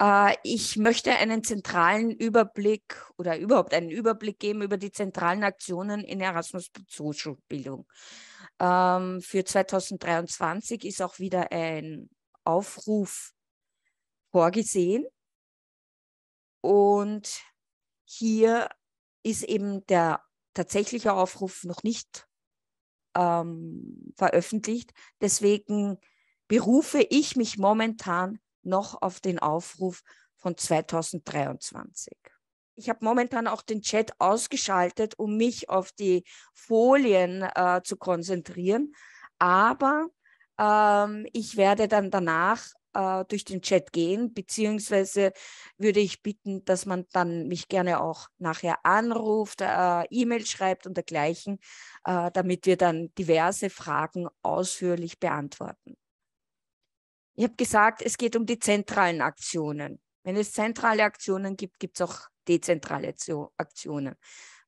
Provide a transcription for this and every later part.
Äh, ich möchte einen zentralen Überblick oder überhaupt einen Überblick geben über die zentralen Aktionen in Erasmus Social Bildung. Ähm, für 2023 ist auch wieder ein Aufruf vorgesehen. Und hier ist eben der tatsächliche Aufruf noch nicht ähm, veröffentlicht. Deswegen berufe ich mich momentan noch auf den Aufruf von 2023. Ich habe momentan auch den Chat ausgeschaltet, um mich auf die Folien äh, zu konzentrieren. Aber ähm, ich werde dann danach äh, durch den Chat gehen, beziehungsweise würde ich bitten, dass man dann mich gerne auch nachher anruft, äh, E-Mail schreibt und dergleichen, äh, damit wir dann diverse Fragen ausführlich beantworten. Ich habe gesagt, es geht um die zentralen Aktionen. Wenn es zentrale Aktionen gibt, gibt es auch dezentrale Aktionen.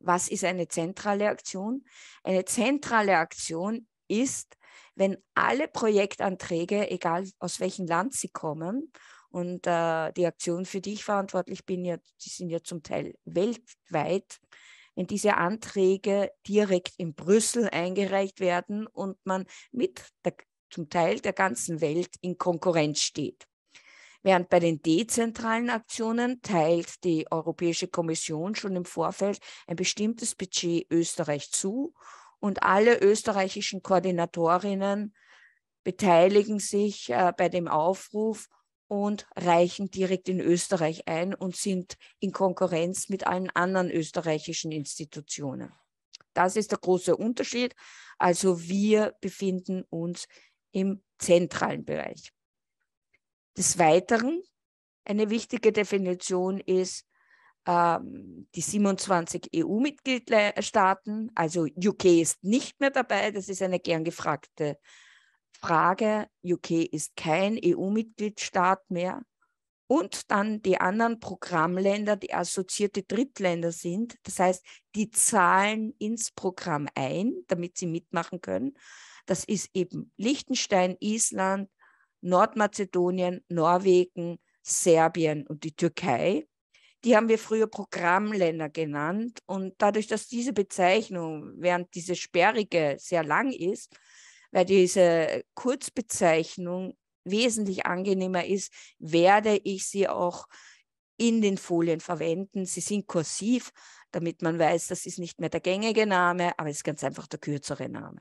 Was ist eine zentrale Aktion? Eine zentrale Aktion ist, wenn alle Projektanträge, egal aus welchem Land sie kommen, und äh, die Aktion, für die ich verantwortlich bin, ja, die sind ja zum Teil weltweit, wenn diese Anträge direkt in Brüssel eingereicht werden und man mit der zum Teil der ganzen Welt in Konkurrenz steht. Während bei den dezentralen Aktionen teilt die Europäische Kommission schon im Vorfeld ein bestimmtes Budget Österreich zu und alle österreichischen Koordinatorinnen beteiligen sich äh, bei dem Aufruf und reichen direkt in Österreich ein und sind in Konkurrenz mit allen anderen österreichischen Institutionen. Das ist der große Unterschied. Also wir befinden uns im zentralen Bereich. Des Weiteren, eine wichtige Definition ist ähm, die 27 EU-Mitgliedstaaten, also UK ist nicht mehr dabei, das ist eine gern gefragte Frage. UK ist kein EU-Mitgliedstaat mehr. Und dann die anderen Programmländer, die assoziierte Drittländer sind. Das heißt, die zahlen ins Programm ein, damit sie mitmachen können. Das ist eben Liechtenstein, Island, Nordmazedonien, Norwegen, Serbien und die Türkei. Die haben wir früher Programmländer genannt. Und dadurch, dass diese Bezeichnung, während diese sperrige sehr lang ist, weil diese Kurzbezeichnung wesentlich angenehmer ist, werde ich sie auch in den Folien verwenden. Sie sind kursiv, damit man weiß, das ist nicht mehr der gängige Name, aber es ist ganz einfach der kürzere Name.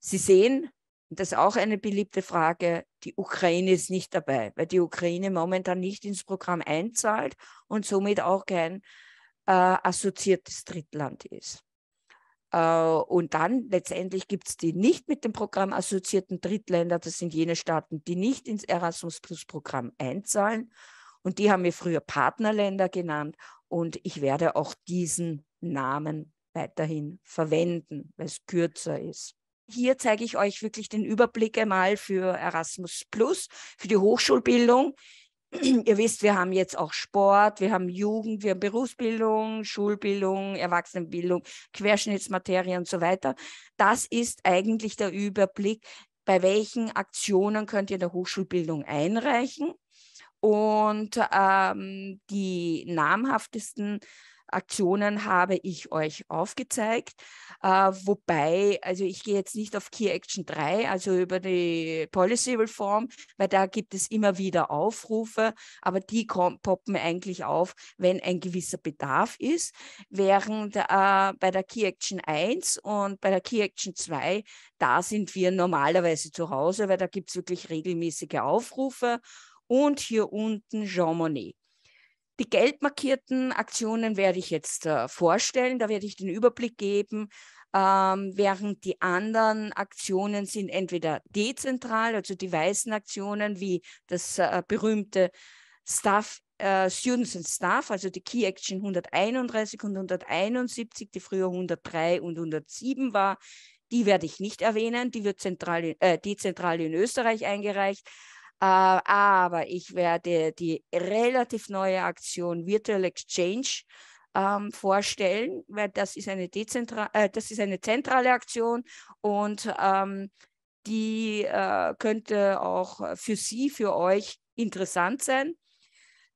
Sie sehen, das ist auch eine beliebte Frage, die Ukraine ist nicht dabei, weil die Ukraine momentan nicht ins Programm einzahlt und somit auch kein äh, assoziiertes Drittland ist. Uh, und dann letztendlich gibt es die nicht mit dem Programm assoziierten Drittländer. Das sind jene Staaten, die nicht ins Erasmus Plus Programm einzahlen. Und die haben wir früher Partnerländer genannt. Und ich werde auch diesen Namen weiterhin verwenden, weil es kürzer ist hier zeige ich euch wirklich den Überblick einmal für Erasmus Plus, für die Hochschulbildung. Ihr wisst, wir haben jetzt auch Sport, wir haben Jugend, wir haben Berufsbildung, Schulbildung, Erwachsenenbildung, Querschnittsmaterie und so weiter. Das ist eigentlich der Überblick, bei welchen Aktionen könnt ihr in der Hochschulbildung einreichen. Und ähm, die namhaftesten Aktionen habe ich euch aufgezeigt. Äh, wobei, also ich gehe jetzt nicht auf Key Action 3, also über die Policy Reform, weil da gibt es immer wieder Aufrufe, aber die poppen eigentlich auf, wenn ein gewisser Bedarf ist. Während äh, bei der Key Action 1 und bei der Key Action 2, da sind wir normalerweise zu Hause, weil da gibt es wirklich regelmäßige Aufrufe. Und hier unten Jean Monnet. Die gelb markierten Aktionen werde ich jetzt äh, vorstellen, da werde ich den Überblick geben, ähm, während die anderen Aktionen sind entweder dezentral, also die weißen Aktionen wie das äh, berühmte Staff, äh, Students and Staff, also die Key Action 131 und 171, die früher 103 und 107 war, die werde ich nicht erwähnen, die wird zentral in, äh, dezentral in Österreich eingereicht. Äh, aber ich werde die relativ neue Aktion Virtual Exchange ähm, vorstellen, weil das ist eine, Dezentra äh, das ist eine zentrale Aktion und ähm, die äh, könnte auch für Sie, für euch interessant sein.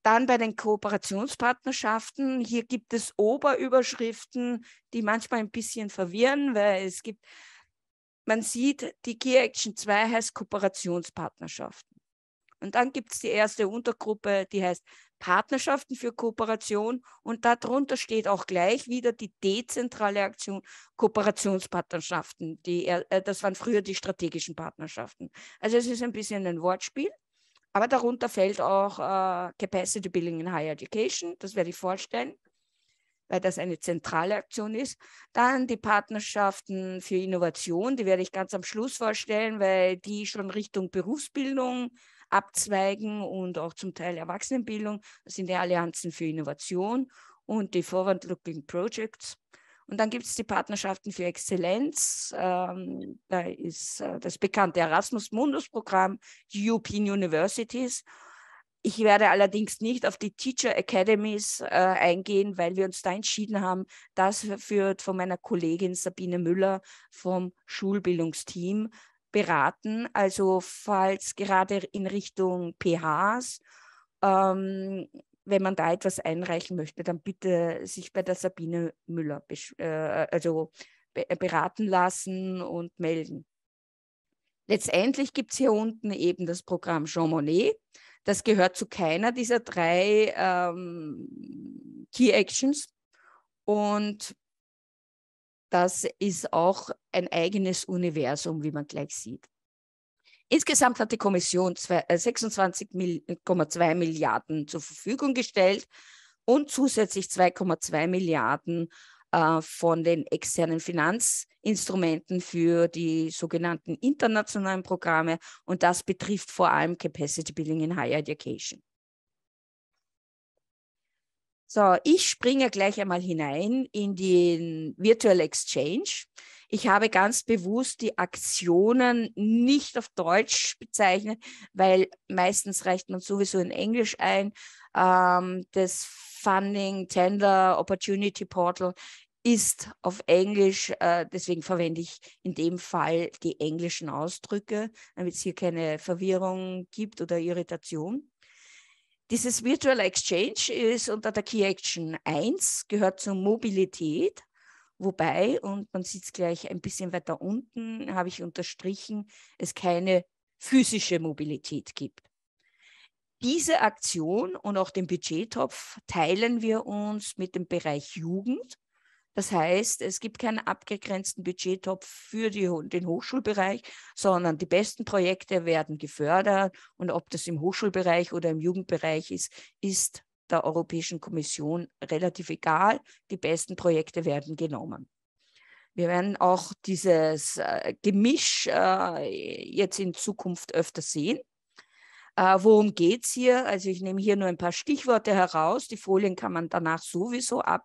Dann bei den Kooperationspartnerschaften. Hier gibt es Oberüberschriften, die manchmal ein bisschen verwirren, weil es gibt, man sieht, die Key Action 2 heißt Kooperationspartnerschaft. Und dann gibt es die erste Untergruppe, die heißt Partnerschaften für Kooperation. Und darunter steht auch gleich wieder die dezentrale Aktion Kooperationspartnerschaften. Die, äh, äh, das waren früher die strategischen Partnerschaften. Also es ist ein bisschen ein Wortspiel. Aber darunter fällt auch äh, Capacity Building in Higher Education. Das werde ich vorstellen weil das eine zentrale Aktion ist. Dann die Partnerschaften für Innovation, die werde ich ganz am Schluss vorstellen, weil die schon Richtung Berufsbildung abzweigen und auch zum Teil Erwachsenenbildung. Das sind die Allianzen für Innovation und die Forward-Looking Projects. Und dann gibt es die Partnerschaften für Exzellenz. Ähm, da ist äh, das bekannte Erasmus Mundus Programm, European Universities. Ich werde allerdings nicht auf die Teacher Academies äh, eingehen, weil wir uns da entschieden haben. Das führt von meiner Kollegin Sabine Müller vom Schulbildungsteam beraten. Also falls gerade in Richtung PHs, ähm, wenn man da etwas einreichen möchte, dann bitte sich bei der Sabine Müller äh, also be äh, beraten lassen und melden. Letztendlich gibt es hier unten eben das Programm Jean Monnet. Das gehört zu keiner dieser drei ähm, Key Actions. Und das ist auch ein eigenes Universum, wie man gleich sieht. Insgesamt hat die Kommission 26,2 äh, Milliarden zur Verfügung gestellt und zusätzlich 2,2 Milliarden äh, von den externen Finanzinstrumenten für die sogenannten internationalen Programme. Und das betrifft vor allem Capacity Building in Higher Education. So, ich springe gleich einmal hinein in den Virtual Exchange. Ich habe ganz bewusst die Aktionen nicht auf Deutsch bezeichnet, weil meistens reicht man sowieso in Englisch ein. Ähm, das Funding, Tender, Opportunity Portal ist auf Englisch, äh, deswegen verwende ich in dem Fall die englischen Ausdrücke, damit es hier keine Verwirrung gibt oder Irritation. Dieses Virtual Exchange ist unter der Key Action 1, gehört zur Mobilität. Wobei, und man sieht es gleich ein bisschen weiter unten, habe ich unterstrichen, es keine physische Mobilität gibt. Diese Aktion und auch den Budgettopf teilen wir uns mit dem Bereich Jugend das heißt, es gibt keinen abgegrenzten Budgettopf für die, den Hochschulbereich, sondern die besten Projekte werden gefördert. Und ob das im Hochschulbereich oder im Jugendbereich ist, ist der Europäischen Kommission relativ egal. Die besten Projekte werden genommen. Wir werden auch dieses äh, Gemisch äh, jetzt in Zukunft öfter sehen. Äh, worum geht es hier? Also ich nehme hier nur ein paar Stichworte heraus. Die Folien kann man danach sowieso ab,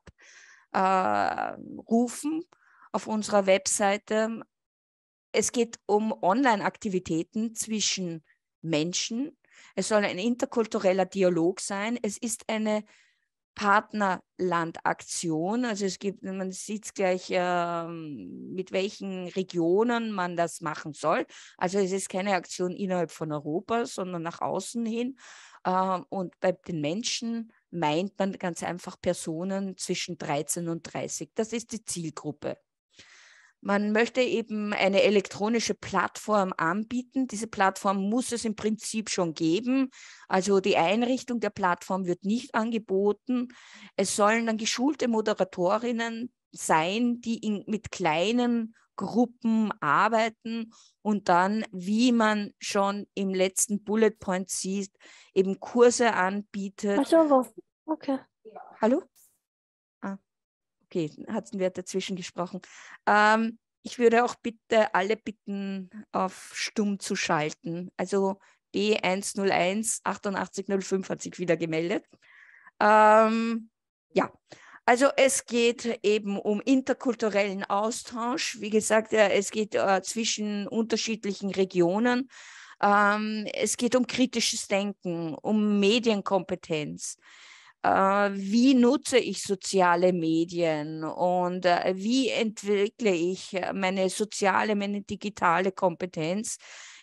äh, rufen auf unserer Webseite. Es geht um Online-Aktivitäten zwischen Menschen. Es soll ein interkultureller Dialog sein. Es ist eine Partnerlandaktion. Also es gibt, man sieht gleich, äh, mit welchen Regionen man das machen soll. Also es ist keine Aktion innerhalb von Europa, sondern nach außen hin. Äh, und bei den Menschen meint man ganz einfach Personen zwischen 13 und 30. Das ist die Zielgruppe. Man möchte eben eine elektronische Plattform anbieten. Diese Plattform muss es im Prinzip schon geben. Also die Einrichtung der Plattform wird nicht angeboten. Es sollen dann geschulte Moderatorinnen sein, die in, mit kleinen Gruppen arbeiten und dann, wie man schon im letzten Bullet Point sieht, eben Kurse anbietet. Ach so, okay. Hallo? Ah, okay, ein Wert dazwischen gesprochen. Ähm, ich würde auch bitte alle bitten, auf stumm zu schalten. Also B101 8805 hat sich wieder gemeldet. Ähm, ja, also es geht eben um interkulturellen Austausch. Wie gesagt, äh, es geht äh, zwischen unterschiedlichen Regionen. Ähm, es geht um kritisches Denken, um Medienkompetenz. Äh, wie nutze ich soziale Medien und äh, wie entwickle ich äh, meine soziale, meine digitale Kompetenz?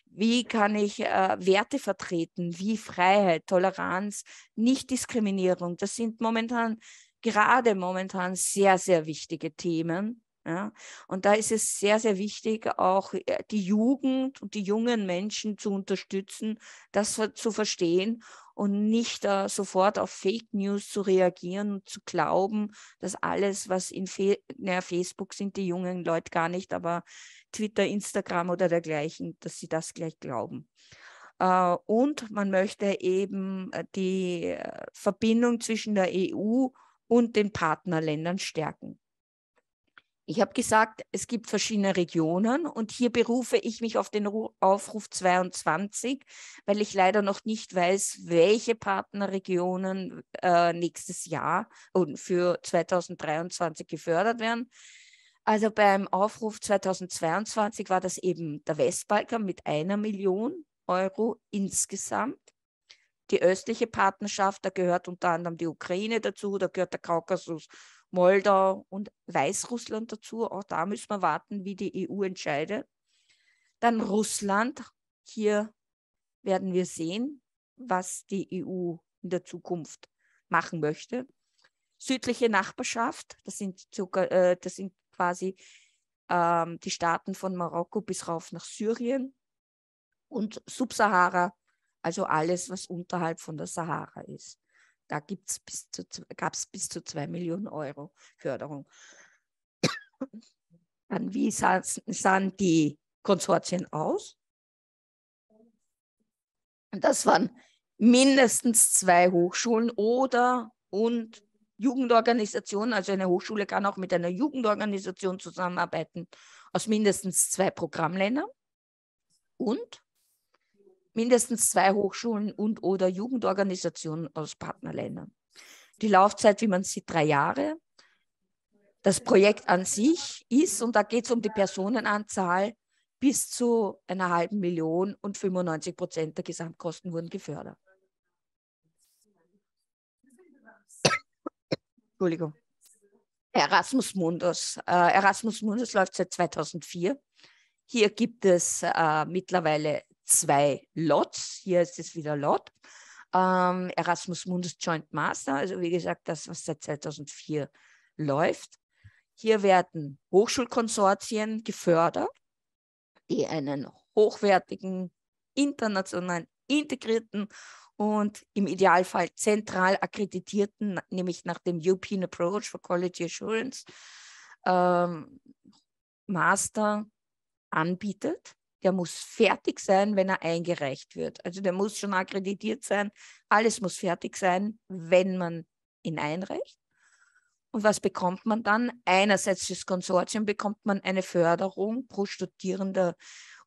Wie kann ich äh, Werte vertreten wie Freiheit, Toleranz, Nichtdiskriminierung? Das sind momentan gerade momentan sehr, sehr wichtige Themen. Ja? Und da ist es sehr, sehr wichtig, auch äh, die Jugend und die jungen Menschen zu unterstützen, das zu verstehen und nicht uh, sofort auf Fake News zu reagieren und zu glauben, dass alles, was in Fe naja, Facebook sind die jungen Leute gar nicht, aber Twitter, Instagram oder dergleichen, dass sie das gleich glauben. Uh, und man möchte eben die Verbindung zwischen der EU und und den Partnerländern stärken. Ich habe gesagt, es gibt verschiedene Regionen und hier berufe ich mich auf den Aufruf 22, weil ich leider noch nicht weiß, welche Partnerregionen äh, nächstes Jahr und für 2023 gefördert werden. Also beim Aufruf 2022 war das eben der Westbalkan mit einer Million Euro insgesamt die östliche Partnerschaft, da gehört unter anderem die Ukraine dazu, da gehört der Kaukasus, Moldau und Weißrussland dazu. Auch da müssen wir warten, wie die EU entscheidet. Dann Russland. Hier werden wir sehen, was die EU in der Zukunft machen möchte. Südliche Nachbarschaft, das sind, circa, äh, das sind quasi ähm, die Staaten von Marokko bis rauf nach Syrien. Und Subsahara also alles, was unterhalb von der Sahara ist. Da gab es bis zu 2 Millionen Euro Förderung. Dann wie sahen, sahen die Konsortien aus? Das waren mindestens zwei Hochschulen oder und Jugendorganisationen. Also eine Hochschule kann auch mit einer Jugendorganisation zusammenarbeiten aus mindestens zwei Programmländern. Und mindestens zwei Hochschulen und/oder Jugendorganisationen aus Partnerländern. Die Laufzeit, wie man sieht, drei Jahre. Das Projekt an sich ist, und da geht es um die Personenanzahl, bis zu einer halben Million und 95 Prozent der Gesamtkosten wurden gefördert. Entschuldigung. Erasmus Mundus. Äh, Erasmus Mundus läuft seit 2004. Hier gibt es äh, mittlerweile zwei Lots. Hier ist es wieder Lot. Ähm, Erasmus Mundus Joint Master, also wie gesagt, das, was seit 2004 läuft. Hier werden Hochschulkonsortien gefördert, die einen hochwertigen, internationalen, integrierten und im Idealfall zentral akkreditierten, nämlich nach dem European Approach for Quality Assurance, ähm, Master anbietet der muss fertig sein, wenn er eingereicht wird. Also der muss schon akkreditiert sein. Alles muss fertig sein, wenn man ihn einreicht. Und was bekommt man dann? Einerseits fürs Konsortium bekommt man eine Förderung pro Studierender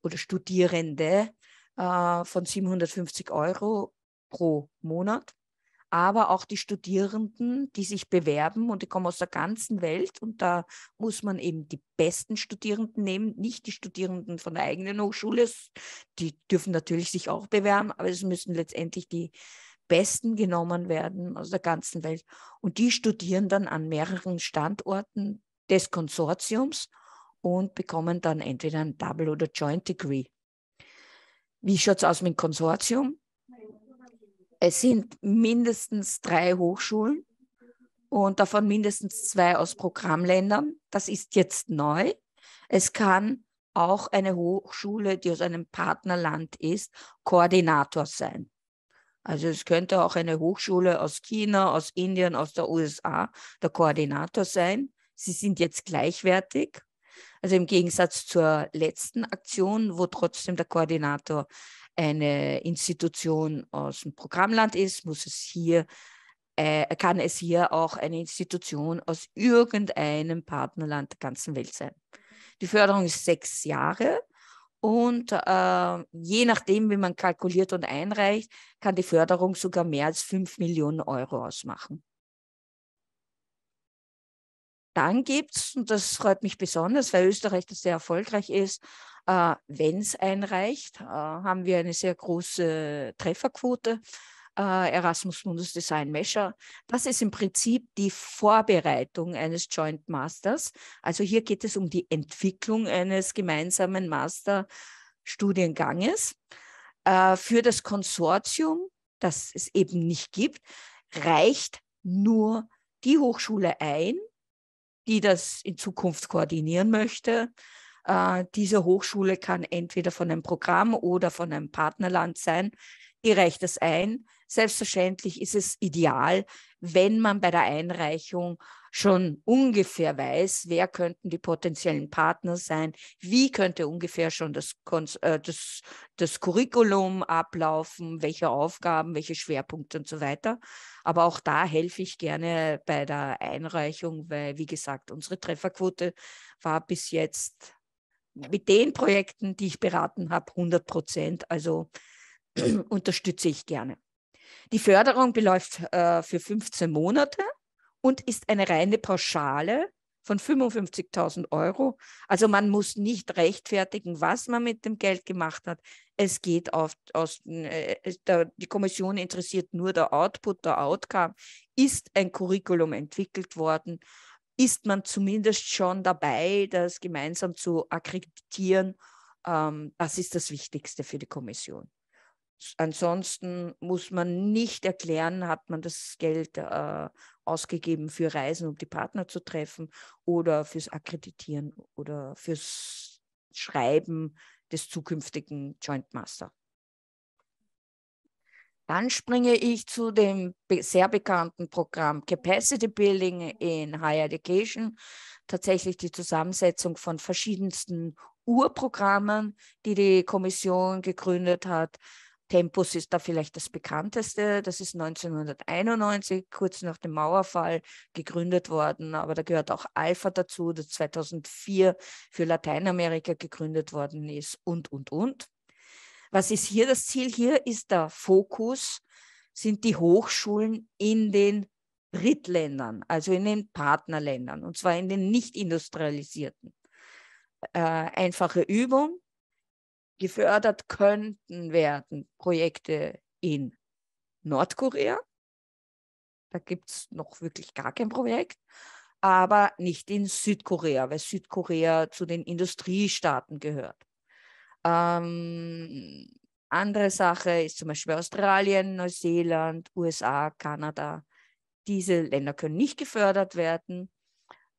oder Studierende äh, von 750 Euro pro Monat aber auch die Studierenden, die sich bewerben und die kommen aus der ganzen Welt und da muss man eben die besten Studierenden nehmen, nicht die Studierenden von der eigenen Hochschule, die dürfen natürlich sich auch bewerben, aber es müssen letztendlich die besten genommen werden aus der ganzen Welt und die studieren dann an mehreren Standorten des Konsortiums und bekommen dann entweder ein Double oder Joint Degree. Wie schaut es aus mit dem Konsortium? Es sind mindestens drei Hochschulen und davon mindestens zwei aus Programmländern. Das ist jetzt neu. Es kann auch eine Hochschule, die aus einem Partnerland ist, Koordinator sein. Also es könnte auch eine Hochschule aus China, aus Indien, aus der USA der Koordinator sein. Sie sind jetzt gleichwertig. Also im Gegensatz zur letzten Aktion, wo trotzdem der Koordinator eine Institution aus dem Programmland ist, muss es hier, äh, kann es hier auch eine Institution aus irgendeinem Partnerland der ganzen Welt sein. Die Förderung ist sechs Jahre und äh, je nachdem, wie man kalkuliert und einreicht, kann die Förderung sogar mehr als fünf Millionen Euro ausmachen. Dann gibt es, und das freut mich besonders, weil Österreich das sehr erfolgreich ist, äh, wenn es einreicht, äh, haben wir eine sehr große Trefferquote. Äh, Erasmus Mundus Design Measure. Das ist im Prinzip die Vorbereitung eines Joint Masters. Also hier geht es um die Entwicklung eines gemeinsamen Masterstudienganges. Äh, für das Konsortium, das es eben nicht gibt, reicht nur die Hochschule ein, die das in Zukunft koordinieren möchte. Äh, diese Hochschule kann entweder von einem Programm oder von einem Partnerland sein. Die reicht das ein. Selbstverständlich ist es ideal, wenn man bei der Einreichung schon ungefähr weiß, wer könnten die potenziellen Partner sein, wie könnte ungefähr schon das, äh, das, das Curriculum ablaufen, welche Aufgaben, welche Schwerpunkte und so weiter. Aber auch da helfe ich gerne bei der Einreichung, weil, wie gesagt, unsere Trefferquote war bis jetzt mit den Projekten, die ich beraten habe, 100 Prozent. Also unterstütze ich gerne. Die Förderung beläuft äh, für 15 Monate und ist eine reine Pauschale von 55.000 Euro. Also man muss nicht rechtfertigen, was man mit dem Geld gemacht hat. Es geht auf, aus, äh, der, die Kommission interessiert nur der Output, der Outcome. Ist ein Curriculum entwickelt worden? Ist man zumindest schon dabei, das gemeinsam zu akkreditieren? Ähm, das ist das Wichtigste für die Kommission. Ansonsten muss man nicht erklären, hat man das Geld äh, ausgegeben für Reisen, um die Partner zu treffen oder fürs Akkreditieren oder fürs Schreiben des zukünftigen Joint Master. Dann springe ich zu dem sehr bekannten Programm Capacity Building in Higher Education. Tatsächlich die Zusammensetzung von verschiedensten Urprogrammen, die die Kommission gegründet hat Tempus ist da vielleicht das bekannteste. Das ist 1991, kurz nach dem Mauerfall, gegründet worden. Aber da gehört auch Alpha dazu, das 2004 für Lateinamerika gegründet worden ist und, und, und. Was ist hier das Ziel? Hier ist der Fokus, sind die Hochschulen in den Drittländern, also in den Partnerländern, und zwar in den nicht industrialisierten. Äh, einfache Übung gefördert könnten werden, Projekte in Nordkorea. Da gibt es noch wirklich gar kein Projekt, aber nicht in Südkorea, weil Südkorea zu den Industriestaaten gehört. Ähm, andere Sache ist zum Beispiel Australien, Neuseeland, USA, Kanada. Diese Länder können nicht gefördert werden.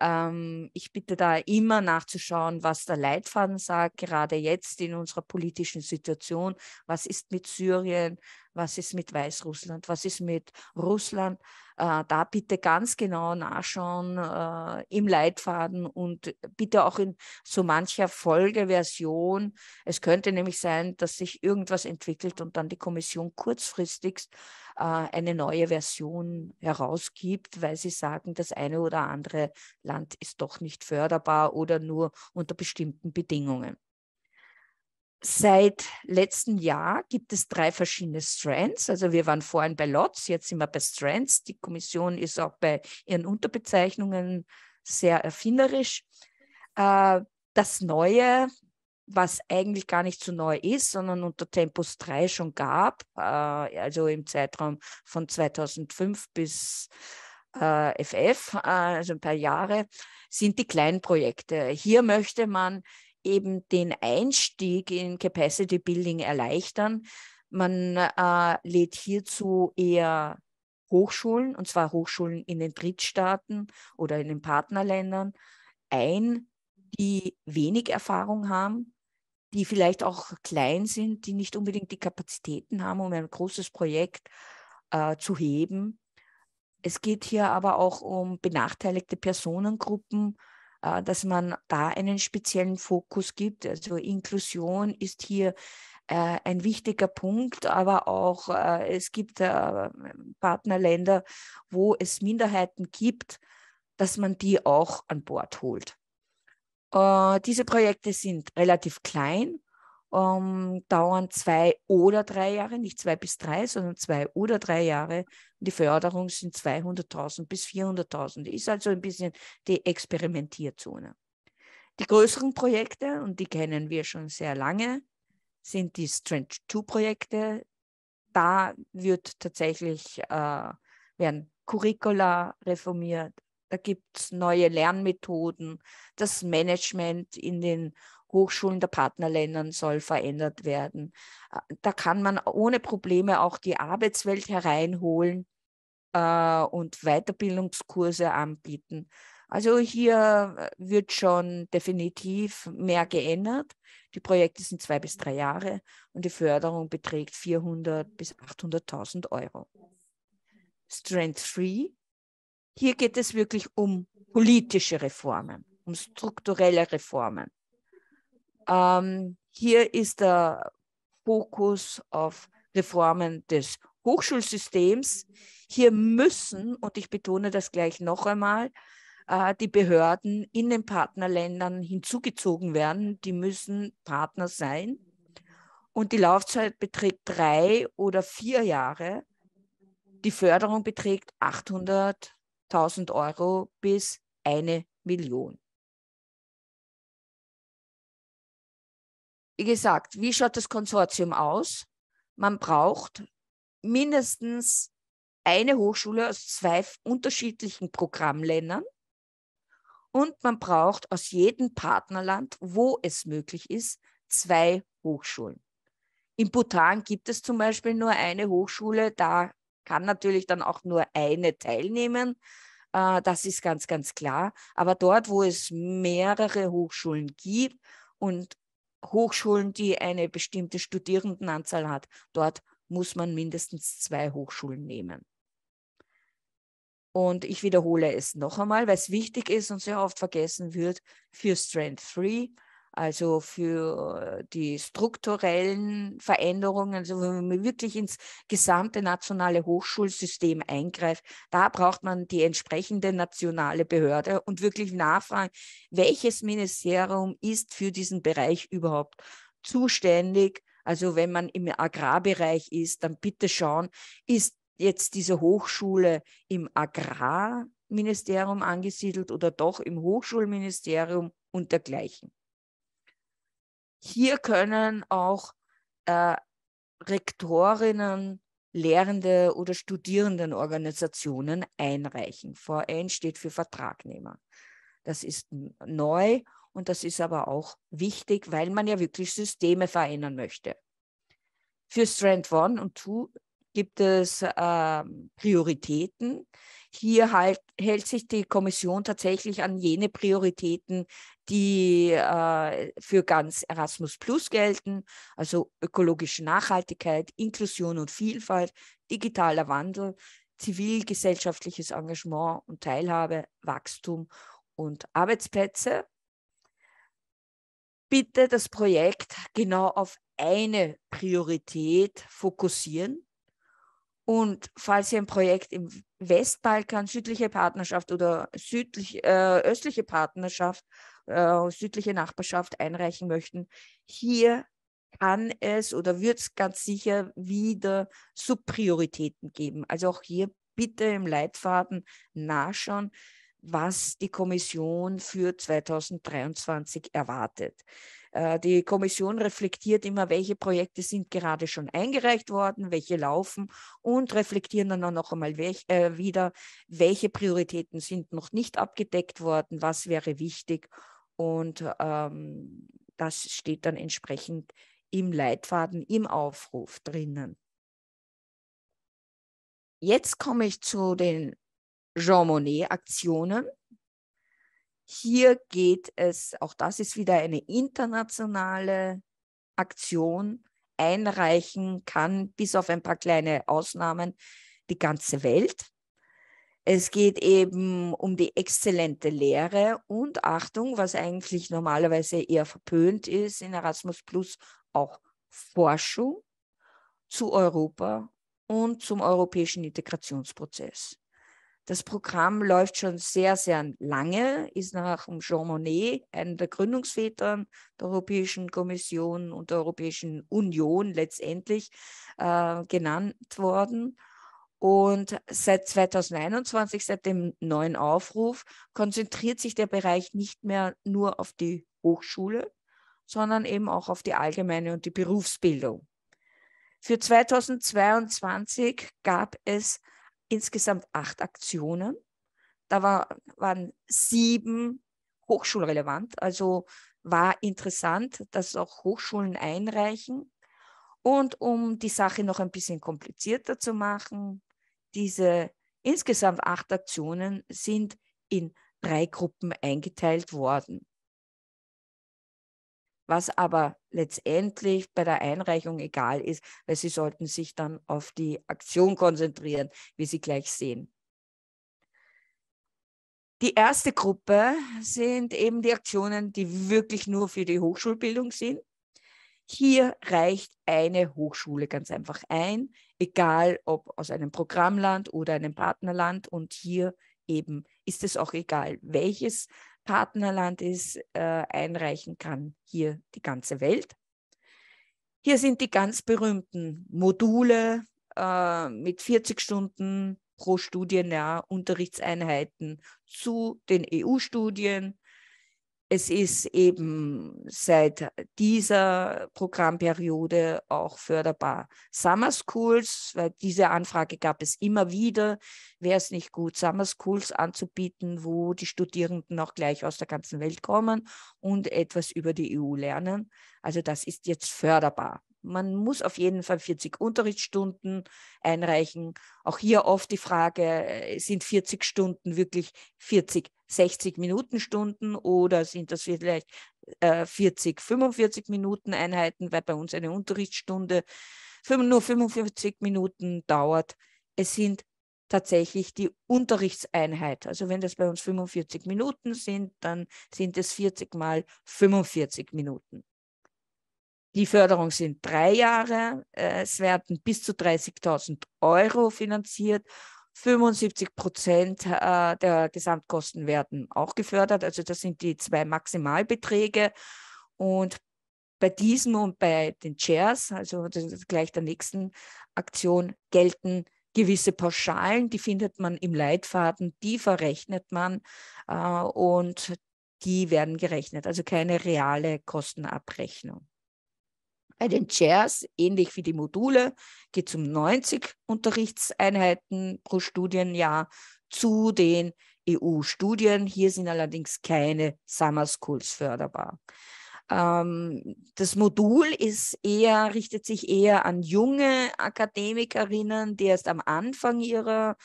Ähm, ich bitte da immer nachzuschauen, was der Leitfaden sagt, gerade jetzt in unserer politischen Situation. Was ist mit Syrien? Was ist mit Weißrussland? Was ist mit Russland? Äh, da bitte ganz genau nachschauen äh, im Leitfaden und bitte auch in so mancher Folgeversion. Es könnte nämlich sein, dass sich irgendwas entwickelt und dann die Kommission kurzfristigst äh, eine neue Version herausgibt, weil sie sagen, das eine oder andere Land ist doch nicht förderbar oder nur unter bestimmten Bedingungen. Seit letztem Jahr gibt es drei verschiedene Strands. Also wir waren vorhin bei Lots, jetzt sind wir bei Strands. Die Kommission ist auch bei ihren Unterbezeichnungen sehr erfinderisch. Äh, das Neue, was eigentlich gar nicht so neu ist, sondern unter Tempus 3 schon gab, äh, also im Zeitraum von 2005 bis FF, äh, also ein paar Jahre, sind die Kleinprojekte. Hier möchte man eben den Einstieg in Capacity Building erleichtern. Man äh, lädt hierzu eher Hochschulen, und zwar Hochschulen in den Drittstaaten oder in den Partnerländern, ein, die wenig Erfahrung haben, die vielleicht auch klein sind, die nicht unbedingt die Kapazitäten haben, um ein großes Projekt äh, zu heben. Es geht hier aber auch um benachteiligte Personengruppen, äh, dass man da einen speziellen Fokus gibt. Also Inklusion ist hier äh, ein wichtiger Punkt, aber auch äh, es gibt Partnerländer, wo es Minderheiten gibt, dass man die auch an Bord holt. Diese Projekte sind relativ klein, ähm, dauern zwei oder drei Jahre, nicht zwei bis drei, sondern zwei oder drei Jahre. Die Förderung sind 200.000 bis 400.000. Ist also ein bisschen die Experimentierzone. Die größeren Projekte, und die kennen wir schon sehr lange, sind die Strange 2 Projekte. Da wird tatsächlich, äh, werden Curricula reformiert, da gibt es neue Lernmethoden, das Management in den Hochschulen der Partnerländern soll verändert werden. Äh, da kann man ohne Probleme auch die Arbeitswelt hereinholen äh, und Weiterbildungskurse anbieten. Also hier äh, wird schon definitiv mehr geändert. Die Projekte sind zwei bis drei Jahre und die Förderung beträgt 400 bis 800.000 Euro. Strength 3. Hier geht es wirklich um politische Reformen, um strukturelle Reformen. Ähm, hier ist der Fokus auf Reformen des Hochschulsystems. Hier müssen, und ich betone das gleich noch einmal, äh, die Behörden in den Partnerländern hinzugezogen werden. Die müssen Partner sein. Und die Laufzeit beträgt drei oder vier Jahre. Die Förderung beträgt 800.000 Euro bis eine Million. Wie gesagt, wie schaut das Konsortium aus? Man braucht mindestens eine Hochschule aus zwei unterschiedlichen Programmländern und man braucht aus jedem Partnerland, wo es möglich ist, zwei Hochschulen. In Bhutan gibt es zum Beispiel nur eine Hochschule, da kann natürlich dann auch nur eine teilnehmen. Äh, das ist ganz, ganz klar. Aber dort, wo es mehrere Hochschulen gibt und Hochschulen, die eine bestimmte Studierendenanzahl hat, dort muss man mindestens zwei Hochschulen nehmen. Und ich wiederhole es noch einmal, weil es wichtig ist und sehr oft vergessen wird, für Strength 3 also für die strukturellen Veränderungen, also wenn man wirklich ins gesamte nationale Hochschulsystem eingreift, da braucht man die entsprechende nationale Behörde und wirklich nachfragen, welches Ministerium ist für diesen Bereich überhaupt zuständig. Also wenn man im Agrarbereich ist, dann bitte schauen, ist jetzt diese Hochschule im Agrarministerium angesiedelt oder doch im Hochschulministerium und dergleichen hier können auch äh, Rektorinnen, Lehrende oder Studierendenorganisationen einreichen. VN steht für Vertragnehmer. Das ist neu und das ist aber auch wichtig, weil man ja wirklich Systeme verändern möchte. Für Strand 1 und 2 gibt es äh, Prioritäten. Hier halt, hält sich die Kommission tatsächlich an jene Prioritäten, die äh, für ganz Erasmus Plus gelten, also ökologische Nachhaltigkeit, Inklusion und Vielfalt, digitaler Wandel, zivilgesellschaftliches Engagement und Teilhabe, Wachstum und Arbeitsplätze. Bitte das Projekt genau auf eine Priorität fokussieren und falls ihr ein Projekt im Westbalkan, südliche Partnerschaft oder südlich, äh, östliche Partnerschaft, äh, südliche Nachbarschaft einreichen möchten, hier kann es oder wird es ganz sicher wieder Subprioritäten geben. Also auch hier bitte im Leitfaden nachschauen, was die Kommission für 2023 erwartet. Äh, die Kommission reflektiert immer, welche Projekte sind gerade schon eingereicht worden, welche laufen und reflektieren dann auch noch einmal welch, äh, wieder, welche Prioritäten sind noch nicht abgedeckt worden, was wäre wichtig. Und ähm, das steht dann entsprechend im Leitfaden, im Aufruf drinnen. Jetzt komme ich zu den Jean Monnet-Aktionen. Hier geht es, auch das ist wieder eine internationale Aktion, einreichen kann, bis auf ein paar kleine Ausnahmen, die ganze Welt. Es geht eben um die exzellente Lehre und Achtung, was eigentlich normalerweise eher verpönt ist in Erasmus Plus, auch Forschung zu Europa und zum europäischen Integrationsprozess. Das Programm läuft schon sehr, sehr lange, ist nach Jean Monnet, einem der Gründungsväter der Europäischen Kommission und der Europäischen Union letztendlich äh, genannt worden. Und seit 2021, seit dem neuen Aufruf, konzentriert sich der Bereich nicht mehr nur auf die Hochschule, sondern eben auch auf die allgemeine und die Berufsbildung. Für 2022 gab es insgesamt acht Aktionen. Da war, waren sieben hochschulrelevant, also war interessant, dass auch Hochschulen einreichen. Und um die Sache noch ein bisschen komplizierter zu machen, diese insgesamt acht Aktionen sind in drei Gruppen eingeteilt worden was aber letztendlich bei der Einreichung egal ist, weil sie sollten sich dann auf die Aktion konzentrieren, wie Sie gleich sehen. Die erste Gruppe sind eben die Aktionen, die wirklich nur für die Hochschulbildung sind. Hier reicht eine Hochschule ganz einfach ein, egal ob aus einem Programmland oder einem Partnerland. Und hier eben ist es auch egal, welches Partnerland ist, äh, einreichen kann hier die ganze Welt. Hier sind die ganz berühmten Module äh, mit 40 Stunden pro Studienjahr Unterrichtseinheiten zu den EU-Studien, es ist eben seit dieser Programmperiode auch förderbar. Summer Schools, weil diese Anfrage gab es immer wieder, wäre es nicht gut, Summer Schools anzubieten, wo die Studierenden auch gleich aus der ganzen Welt kommen und etwas über die EU lernen. Also das ist jetzt förderbar man muss auf jeden Fall 40 Unterrichtsstunden einreichen. Auch hier oft die Frage, äh, sind 40 Stunden wirklich 40 60 Minuten Stunden oder sind das vielleicht 40 äh, 45 Minuten Einheiten, weil bei uns eine Unterrichtsstunde nur 45 Minuten dauert. Es sind tatsächlich die Unterrichtseinheit. Also wenn das bei uns 45 Minuten sind, dann sind es 40 mal 45 Minuten. Die Förderung sind drei Jahre. Äh, es werden bis zu 30.000 Euro finanziert. 75 Prozent äh, der Gesamtkosten werden auch gefördert. Also das sind die zwei Maximalbeträge. Und bei diesem und bei den Chairs, also gleich der nächsten Aktion, gelten gewisse Pauschalen, die findet man im Leitfaden, die verrechnet man äh, und die werden gerechnet, also keine reale Kostenabrechnung. Bei den Chairs, ähnlich wie die Module, geht es um 90 Unterrichtseinheiten pro Studienjahr zu den EU-Studien. Hier sind allerdings keine Summer Schools förderbar. Ähm, das Modul ist eher, richtet sich eher an junge Akademikerinnen, die erst am Anfang ihrer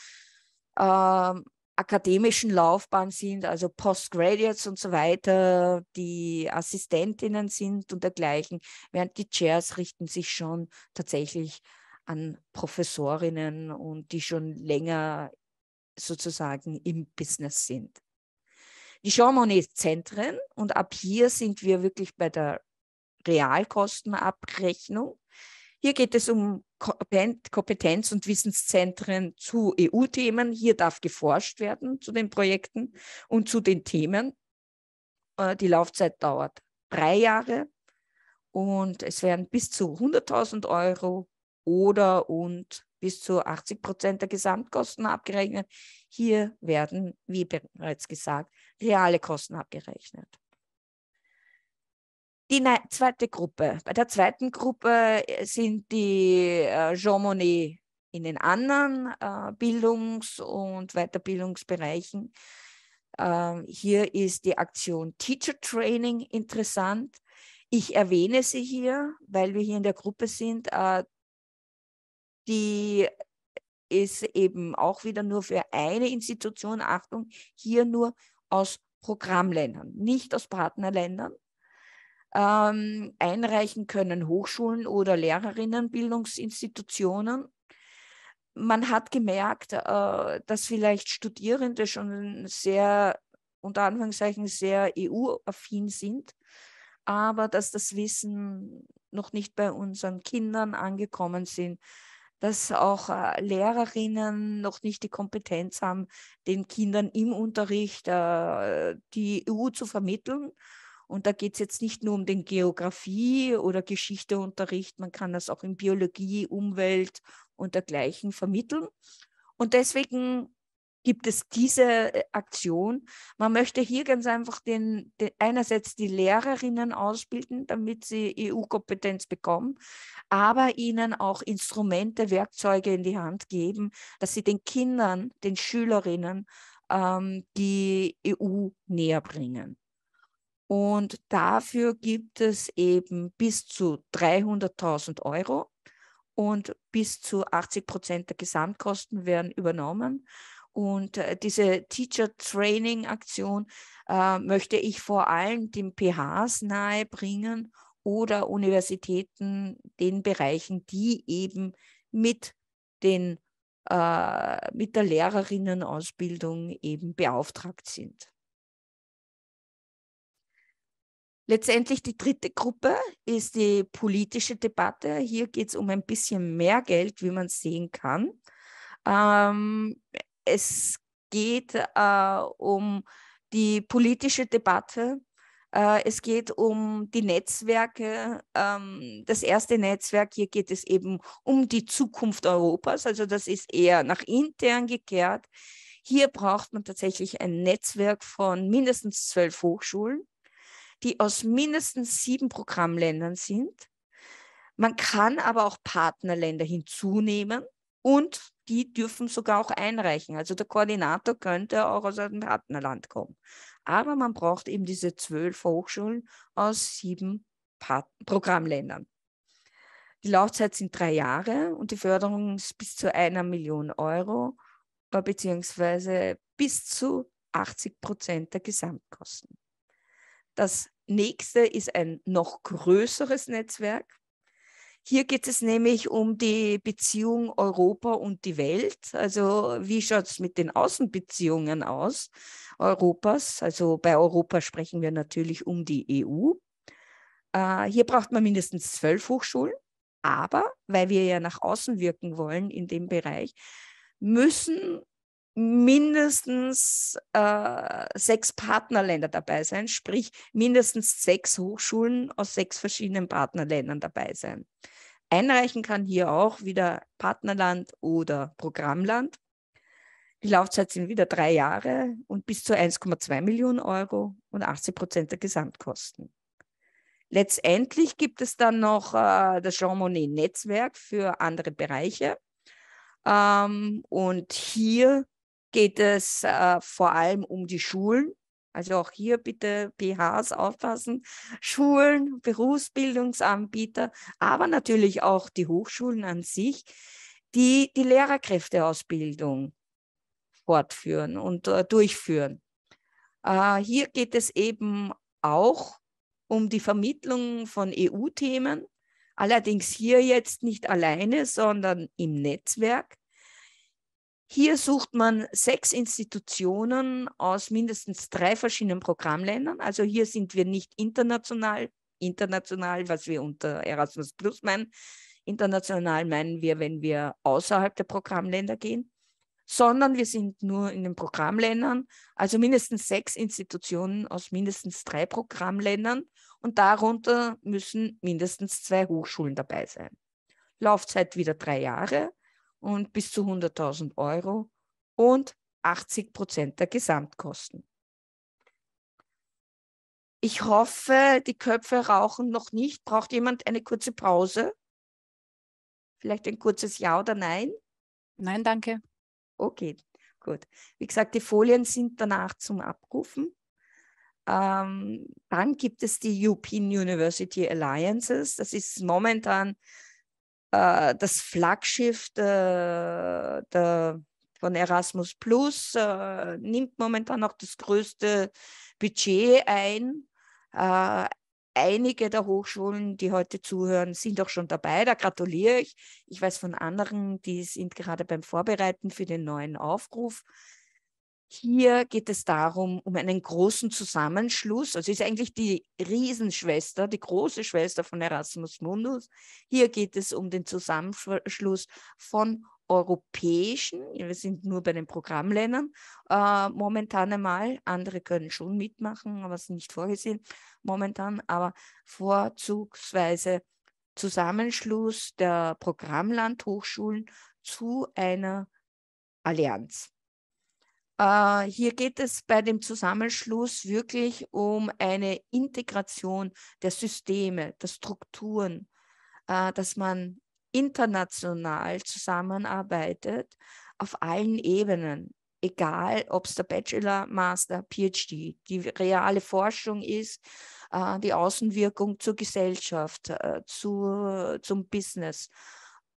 ähm, akademischen Laufbahn sind, also Postgraduates und so weiter, die Assistentinnen sind und dergleichen, während die Chairs richten sich schon tatsächlich an Professorinnen und die schon länger sozusagen im Business sind. Die Jean Monnet-Zentren und ab hier sind wir wirklich bei der Realkostenabrechnung. Hier geht es um Kompetenz- und Wissenszentren zu EU-Themen. Hier darf geforscht werden zu den Projekten und zu den Themen. Äh, die Laufzeit dauert drei Jahre und es werden bis zu 100.000 Euro oder und bis zu 80 Prozent der Gesamtkosten abgerechnet. Hier werden, wie bereits gesagt, reale Kosten abgerechnet. Die zweite Gruppe. Bei der zweiten Gruppe äh, sind die äh, Jean Monnet in den anderen äh, Bildungs- und Weiterbildungsbereichen. Ähm, hier ist die Aktion Teacher Training interessant. Ich erwähne sie hier, weil wir hier in der Gruppe sind. Die ist eben auch wieder nur für eine Institution, Achtung, hier nur aus Programmländern, nicht aus Partnerländern ähm, einreichen können, Hochschulen oder Lehrerinnenbildungsinstitutionen. Man hat gemerkt, äh, dass vielleicht Studierende schon sehr, unter Anführungszeichen, sehr EU-affin sind, aber dass das Wissen noch nicht bei unseren Kindern angekommen sind, dass auch äh, Lehrerinnen noch nicht die Kompetenz haben, den Kindern im Unterricht äh, die EU zu vermitteln und da geht es jetzt nicht nur um den Geografie- oder Geschichteunterricht, man kann das auch in Biologie, Umwelt und dergleichen vermitteln. Und deswegen gibt es diese äh, Aktion. Man möchte hier ganz einfach den, den einerseits die Lehrerinnen ausbilden, damit sie EU-Kompetenz bekommen, aber ihnen auch Instrumente, Werkzeuge in die Hand geben, dass sie den Kindern, den Schülerinnen ähm, die EU näher bringen. Und dafür gibt es eben bis zu 300.000 Euro und bis zu 80 Prozent der Gesamtkosten werden übernommen. Und äh, diese Teacher Training Aktion äh, möchte ich vor allem den PHs nahebringen oder Universitäten, den Bereichen, die eben mit, den, äh, mit der Lehrerinnenausbildung eben beauftragt sind. Letztendlich die dritte Gruppe ist die politische Debatte. Hier geht es um ein bisschen mehr Geld, wie man sehen kann. Ähm, es geht äh, um die politische Debatte. Äh, es geht um die Netzwerke. Ähm, das erste Netzwerk, hier geht es eben um die Zukunft Europas. Also das ist eher nach intern gekehrt. Hier braucht man tatsächlich ein Netzwerk von mindestens zwölf Hochschulen die aus mindestens sieben Programmländern sind. Man kann aber auch Partnerländer hinzunehmen und die dürfen sogar auch einreichen. Also der Koordinator könnte auch aus einem Partnerland kommen. Aber man braucht eben diese zwölf Hochschulen aus sieben Part Programmländern. Die Laufzeit sind drei Jahre und die Förderung ist bis zu einer Million Euro äh, beziehungsweise bis zu 80 Prozent der Gesamtkosten. Das nächste ist ein noch größeres Netzwerk. Hier geht es nämlich um die Beziehung Europa und die Welt. Also wie schaut es mit den Außenbeziehungen aus Europas? Also bei Europa sprechen wir natürlich um die EU. Äh, hier braucht man mindestens zwölf Hochschulen. Aber weil wir ja nach außen wirken wollen in dem Bereich, müssen mindestens äh, sechs Partnerländer dabei sein, sprich mindestens sechs Hochschulen aus sechs verschiedenen Partnerländern dabei sein. Einreichen kann hier auch wieder Partnerland oder Programmland. Die Laufzeit sind wieder drei Jahre und bis zu 1,2 Millionen Euro und 80 Prozent der Gesamtkosten. Letztendlich gibt es dann noch äh, das Jean Monnet-Netzwerk für andere Bereiche. Ähm, und hier geht es äh, vor allem um die Schulen. Also auch hier bitte PHs aufpassen, Schulen, Berufsbildungsanbieter, aber natürlich auch die Hochschulen an sich, die die Lehrerkräfteausbildung fortführen und äh, durchführen. Äh, hier geht es eben auch um die Vermittlung von EU-Themen, allerdings hier jetzt nicht alleine, sondern im Netzwerk hier sucht man sechs Institutionen aus mindestens drei verschiedenen Programmländern. Also hier sind wir nicht international, international, was wir unter Erasmus Plus meinen. International meinen wir, wenn wir außerhalb der Programmländer gehen, sondern wir sind nur in den Programmländern, also mindestens sechs Institutionen aus mindestens drei Programmländern und darunter müssen mindestens zwei Hochschulen dabei sein. Laufzeit halt wieder drei Jahre und bis zu 100.000 Euro und 80 Prozent der Gesamtkosten. Ich hoffe, die Köpfe rauchen noch nicht. Braucht jemand eine kurze Pause? Vielleicht ein kurzes Ja oder Nein? Nein, danke. Okay, gut. Wie gesagt, die Folien sind danach zum Abrufen. Ähm, dann gibt es die European University Alliances. Das ist momentan äh, das Flaggschiff der, äh, der, von Erasmus Plus äh, nimmt momentan auch das größte Budget ein. Äh, einige der Hochschulen, die heute zuhören, sind auch schon dabei. Da gratuliere ich. Ich weiß von anderen, die sind gerade beim Vorbereiten für den neuen Aufruf. Hier geht es darum, um einen großen Zusammenschluss. Also ist eigentlich die Riesenschwester, die große Schwester von Erasmus Mundus. Hier geht es um den Zusammenschluss von europäischen, wir sind nur bei den Programmländern äh, momentan einmal, andere können schon mitmachen, aber es ist nicht vorgesehen momentan, aber vorzugsweise Zusammenschluss der Programmlandhochschulen zu einer Allianz. Äh, hier geht es bei dem Zusammenschluss wirklich um eine Integration der Systeme, der Strukturen, äh, dass man international zusammenarbeitet auf allen Ebenen, egal ob es der Bachelor, Master, PhD, die reale Forschung ist, äh, die Außenwirkung zur Gesellschaft, äh, zu, zum Business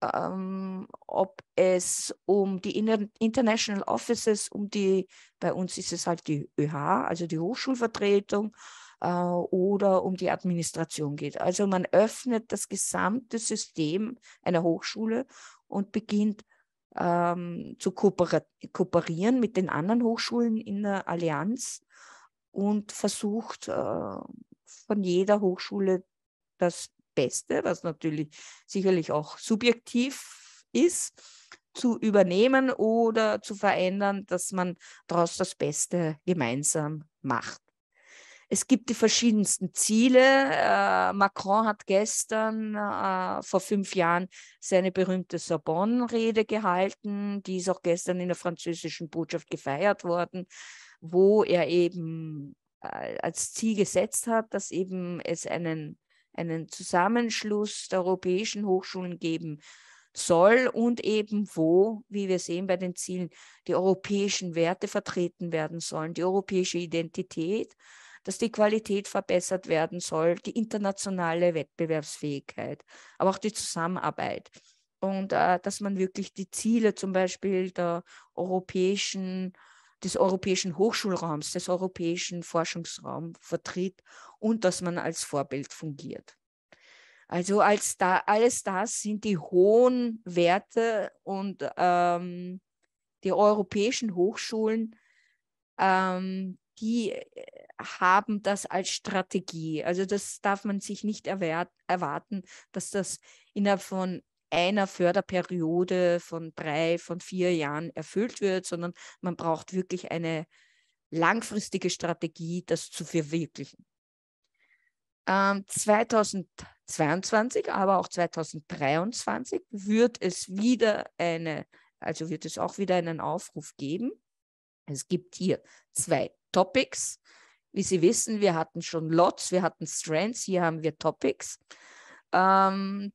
ähm, ob es um die International Offices, um die, bei uns ist es halt die ÖH, also die Hochschulvertretung, äh, oder um die Administration geht. Also man öffnet das gesamte System einer Hochschule und beginnt ähm, zu kooperieren mit den anderen Hochschulen in der Allianz und versucht äh, von jeder Hochschule das Beste, was natürlich sicherlich auch subjektiv ist, zu übernehmen oder zu verändern, dass man daraus das Beste gemeinsam macht. Es gibt die verschiedensten Ziele. Äh, Macron hat gestern äh, vor fünf Jahren seine berühmte Sorbonne-Rede gehalten. Die ist auch gestern in der französischen Botschaft gefeiert worden, wo er eben äh, als Ziel gesetzt hat, dass eben es einen einen Zusammenschluss der europäischen Hochschulen geben soll und eben wo, wie wir sehen bei den Zielen, die europäischen Werte vertreten werden sollen, die europäische Identität, dass die Qualität verbessert werden soll, die internationale Wettbewerbsfähigkeit, aber auch die Zusammenarbeit und äh, dass man wirklich die Ziele zum Beispiel der europäischen äh, des europäischen Hochschulraums, des europäischen Forschungsraums vertritt und dass man als Vorbild fungiert. Also als da, alles das sind die hohen Werte und ähm, die europäischen Hochschulen, ähm, die äh, haben das als Strategie. Also das darf man sich nicht erwarten, dass das innerhalb von einer Förderperiode von drei, von vier Jahren erfüllt wird, sondern man braucht wirklich eine langfristige Strategie, das zu verwirklichen. Ähm, 2022, aber auch 2023 wird es wieder eine, also wird es auch wieder einen Aufruf geben. Es gibt hier zwei Topics. Wie Sie wissen, wir hatten schon Lots, wir hatten Strands, hier haben wir Topics. Ähm,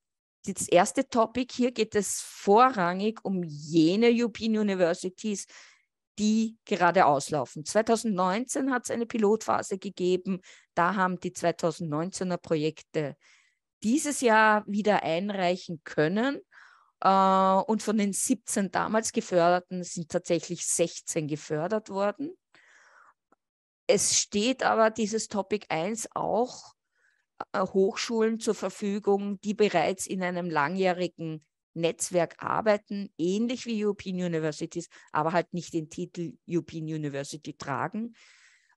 das erste Topic hier geht es vorrangig um jene European Universities, die gerade auslaufen. 2019 hat es eine Pilotphase gegeben, da haben die 2019er Projekte dieses Jahr wieder einreichen können. Äh, und von den 17 damals geförderten sind tatsächlich 16 gefördert worden. Es steht aber dieses Topic 1 auch äh, Hochschulen zur Verfügung, die bereits in einem langjährigen Netzwerk arbeiten, ähnlich wie European Universities, aber halt nicht den Titel European University tragen.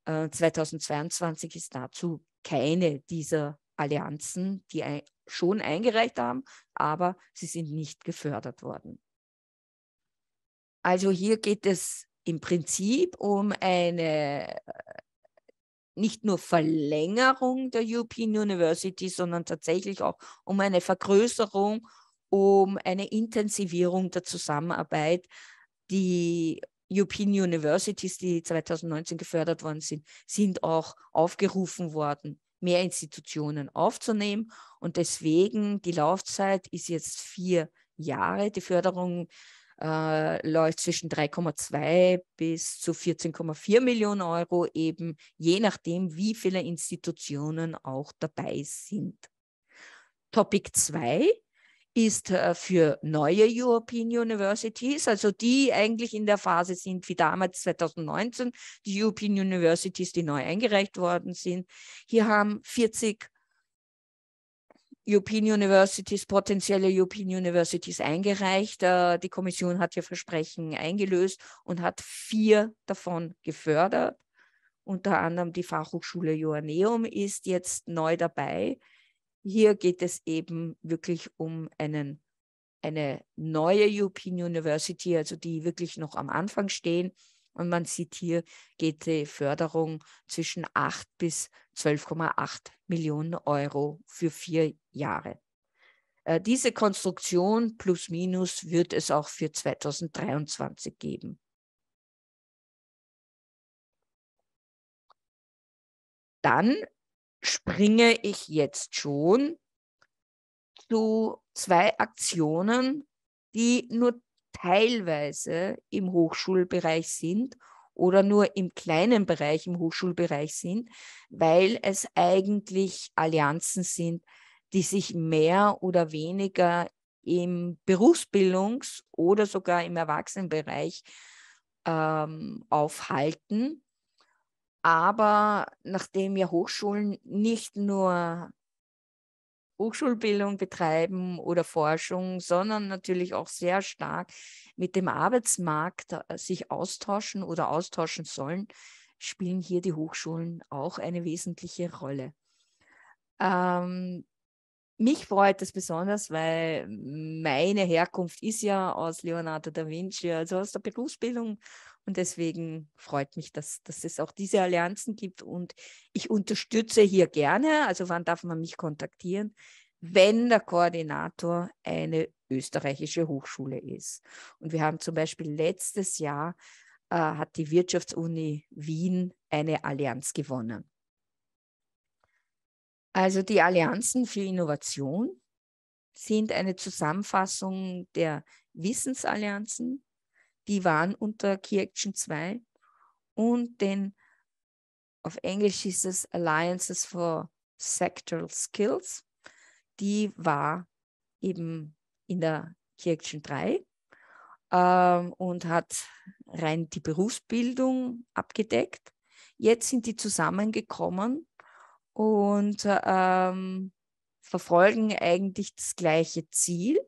2022 äh, ist dazu keine dieser Allianzen, die schon eingereicht haben, aber sie sind nicht gefördert worden. Also hier geht es im Prinzip um eine äh, nicht nur Verlängerung der European University, sondern tatsächlich auch um eine Vergrößerung, um eine Intensivierung der Zusammenarbeit, die European Universities, die 2019 gefördert worden sind, sind auch aufgerufen worden, mehr Institutionen aufzunehmen. Und deswegen, die Laufzeit ist jetzt vier Jahre. Die Förderung äh, läuft zwischen 3,2 bis zu 14,4 Millionen Euro, eben je nachdem, wie viele Institutionen auch dabei sind. Topic 2 ist äh, für neue European Universities, also die eigentlich in der Phase sind wie damals 2019, die European Universities, die neu eingereicht worden sind. Hier haben 40 European Universities, potenzielle European Universities eingereicht. Äh, die Kommission hat ihr Versprechen eingelöst und hat vier davon gefördert. Unter anderem die Fachhochschule Joanneum ist jetzt neu dabei. Hier geht es eben wirklich um einen, eine neue European University, also die wirklich noch am Anfang stehen und man sieht hier, geht die Förderung zwischen 8 bis 12,8 Millionen Euro für vier Jahre. Äh, diese Konstruktion plus minus wird es auch für 2023 geben. Dann springe ich jetzt schon zu zwei Aktionen, die nur teilweise im Hochschulbereich sind oder nur im kleinen Bereich im Hochschulbereich sind, weil es eigentlich Allianzen sind, die sich mehr oder weniger im Berufsbildungs- oder sogar im Erwachsenenbereich ähm, aufhalten. Aber nachdem ja Hochschulen nicht nur Hochschulbildung betreiben oder Forschung, sondern natürlich auch sehr stark mit dem Arbeitsmarkt äh, sich austauschen oder austauschen sollen, spielen hier die Hochschulen auch eine wesentliche Rolle. Ähm, mich freut es besonders, weil meine Herkunft ist ja aus Leonardo da Vinci, also aus der Berufsbildung und deswegen freut mich, dass, dass es auch diese Allianzen gibt. Und ich unterstütze hier gerne. Also wann darf man mich kontaktieren? Wenn der Koordinator eine österreichische Hochschule ist. Und wir haben zum Beispiel letztes Jahr äh, hat die Wirtschaftsuni Wien eine Allianz gewonnen. Also die Allianzen für Innovation sind eine Zusammenfassung der Wissensallianzen, die waren unter Key Action 2 und den, auf Englisch ist es Alliances for Sectoral Skills, die war eben in der Key Action 3 ähm, und hat rein die Berufsbildung abgedeckt. Jetzt sind die zusammengekommen und ähm, verfolgen eigentlich das gleiche Ziel,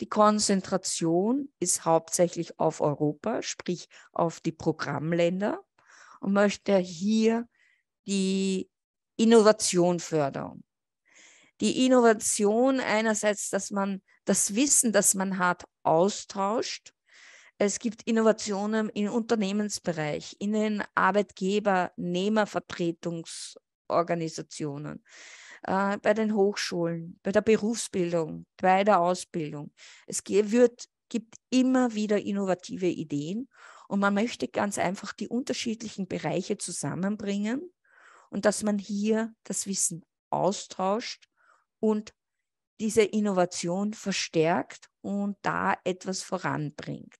die Konzentration ist hauptsächlich auf Europa, sprich auf die Programmländer und möchte hier die Innovation fördern. Die Innovation einerseits, dass man das Wissen, das man hat, austauscht. Es gibt Innovationen im Unternehmensbereich, in den Arbeitgebernehmervertretungsorganisationen äh, bei den Hochschulen, bei der Berufsbildung, bei der Ausbildung. Es wird, gibt immer wieder innovative Ideen und man möchte ganz einfach die unterschiedlichen Bereiche zusammenbringen und dass man hier das Wissen austauscht und diese Innovation verstärkt und da etwas voranbringt.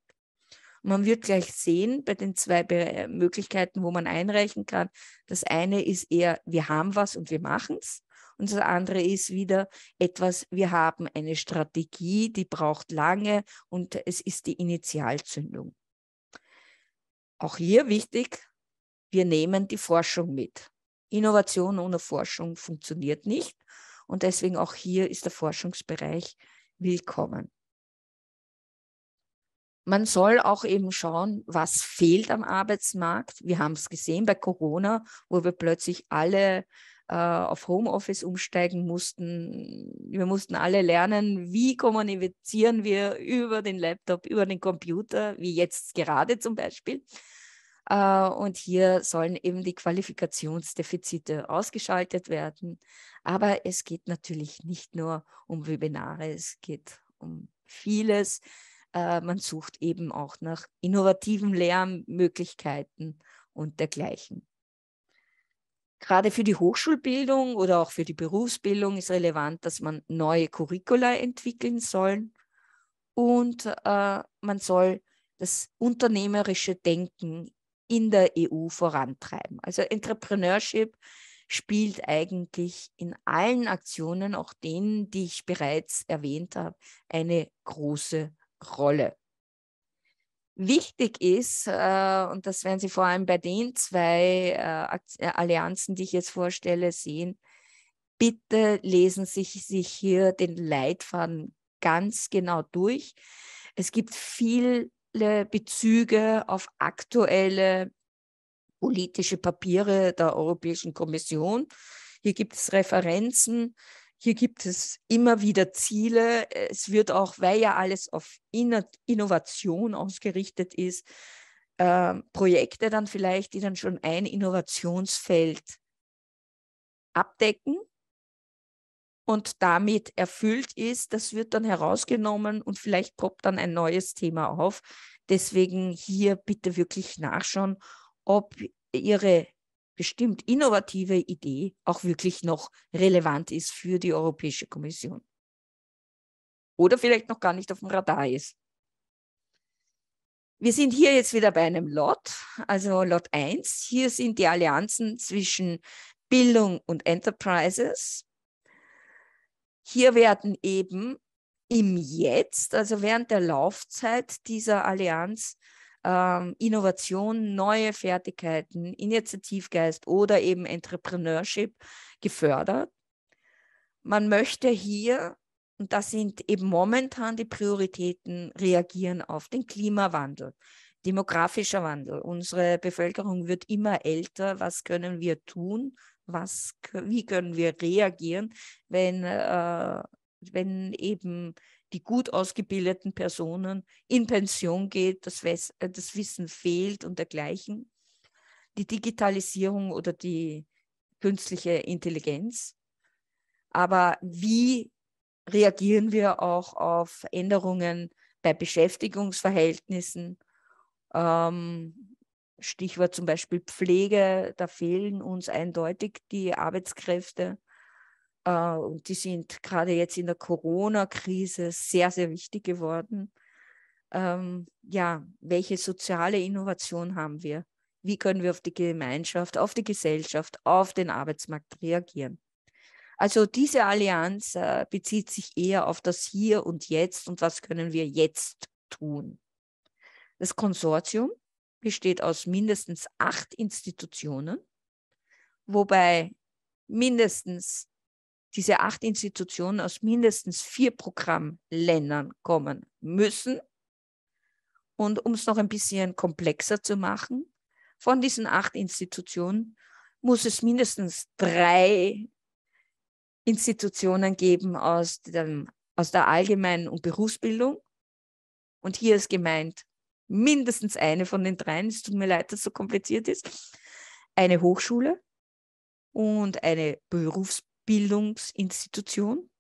Man wird gleich sehen bei den zwei äh, Möglichkeiten, wo man einreichen kann. Das eine ist eher, wir haben was und wir machen es. Und das andere ist wieder etwas, wir haben eine Strategie, die braucht lange und es ist die Initialzündung. Auch hier wichtig, wir nehmen die Forschung mit. Innovation ohne Forschung funktioniert nicht und deswegen auch hier ist der Forschungsbereich willkommen. Man soll auch eben schauen, was fehlt am Arbeitsmarkt. Wir haben es gesehen bei Corona, wo wir plötzlich alle äh, auf Homeoffice umsteigen mussten. Wir mussten alle lernen, wie kommunizieren wir über den Laptop, über den Computer, wie jetzt gerade zum Beispiel. Äh, und hier sollen eben die Qualifikationsdefizite ausgeschaltet werden. Aber es geht natürlich nicht nur um Webinare, es geht um vieles. Äh, man sucht eben auch nach innovativen Lernmöglichkeiten und dergleichen gerade für die Hochschulbildung oder auch für die Berufsbildung ist relevant, dass man neue Curricula entwickeln soll und äh, man soll das unternehmerische Denken in der EU vorantreiben. Also Entrepreneurship spielt eigentlich in allen Aktionen, auch denen, die ich bereits erwähnt habe, eine große Rolle. Wichtig ist, äh, und das werden Sie vor allem bei den zwei äh, äh Allianzen, die ich jetzt vorstelle, sehen, bitte lesen Sie sich hier den Leitfaden ganz genau durch. Es gibt viele Bezüge auf aktuelle politische Papiere der Europäischen Kommission. Hier gibt es Referenzen hier gibt es immer wieder Ziele. Es wird auch, weil ja alles auf Innovation ausgerichtet ist, äh, Projekte dann vielleicht, die dann schon ein Innovationsfeld abdecken und damit erfüllt ist, das wird dann herausgenommen und vielleicht poppt dann ein neues Thema auf. Deswegen hier bitte wirklich nachschauen, ob Ihre bestimmt innovative Idee auch wirklich noch relevant ist für die Europäische Kommission. Oder vielleicht noch gar nicht auf dem Radar ist. Wir sind hier jetzt wieder bei einem Lot, also Lot 1. Hier sind die Allianzen zwischen Bildung und Enterprises. Hier werden eben im Jetzt, also während der Laufzeit dieser Allianz, ähm, Innovation, neue Fertigkeiten, Initiativgeist oder eben Entrepreneurship gefördert. Man möchte hier, und das sind eben momentan die Prioritäten, reagieren auf den Klimawandel, demografischer Wandel. Unsere Bevölkerung wird immer älter. Was können wir tun? Was, wie können wir reagieren, wenn, äh, wenn eben die gut ausgebildeten Personen in Pension geht, das, äh, das Wissen fehlt und dergleichen. Die Digitalisierung oder die künstliche Intelligenz. Aber wie reagieren wir auch auf Änderungen bei Beschäftigungsverhältnissen? Ähm, Stichwort zum Beispiel Pflege, da fehlen uns eindeutig die Arbeitskräfte. Äh, und die sind gerade jetzt in der Corona-Krise sehr, sehr wichtig geworden. Ähm, ja, welche soziale Innovation haben wir? Wie können wir auf die Gemeinschaft, auf die Gesellschaft, auf den Arbeitsmarkt reagieren? Also diese Allianz äh, bezieht sich eher auf das Hier und Jetzt und was können wir jetzt tun. Das Konsortium besteht aus mindestens acht Institutionen, wobei mindestens diese acht Institutionen aus mindestens vier Programmländern kommen müssen. Und um es noch ein bisschen komplexer zu machen, von diesen acht Institutionen muss es mindestens drei Institutionen geben aus, dem, aus der allgemeinen und Berufsbildung. Und hier ist gemeint mindestens eine von den dreien. Es tut mir leid, dass es so kompliziert ist. Eine Hochschule und eine Berufs Bildungsinstitution.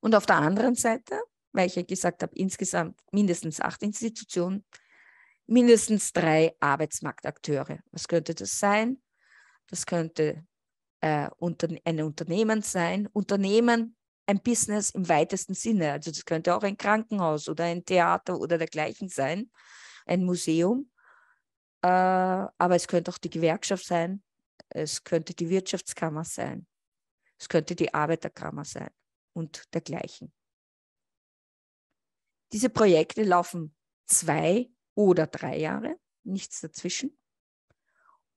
Und auf der anderen Seite, weil ich ja gesagt habe, insgesamt mindestens acht Institutionen, mindestens drei Arbeitsmarktakteure. Was könnte das sein? Das könnte äh, unter, ein Unternehmen sein. Unternehmen, ein Business im weitesten Sinne. Also das könnte auch ein Krankenhaus oder ein Theater oder dergleichen sein, ein Museum. Äh, aber es könnte auch die Gewerkschaft sein es könnte die Wirtschaftskammer sein, es könnte die Arbeiterkammer sein und dergleichen. Diese Projekte laufen zwei oder drei Jahre, nichts dazwischen,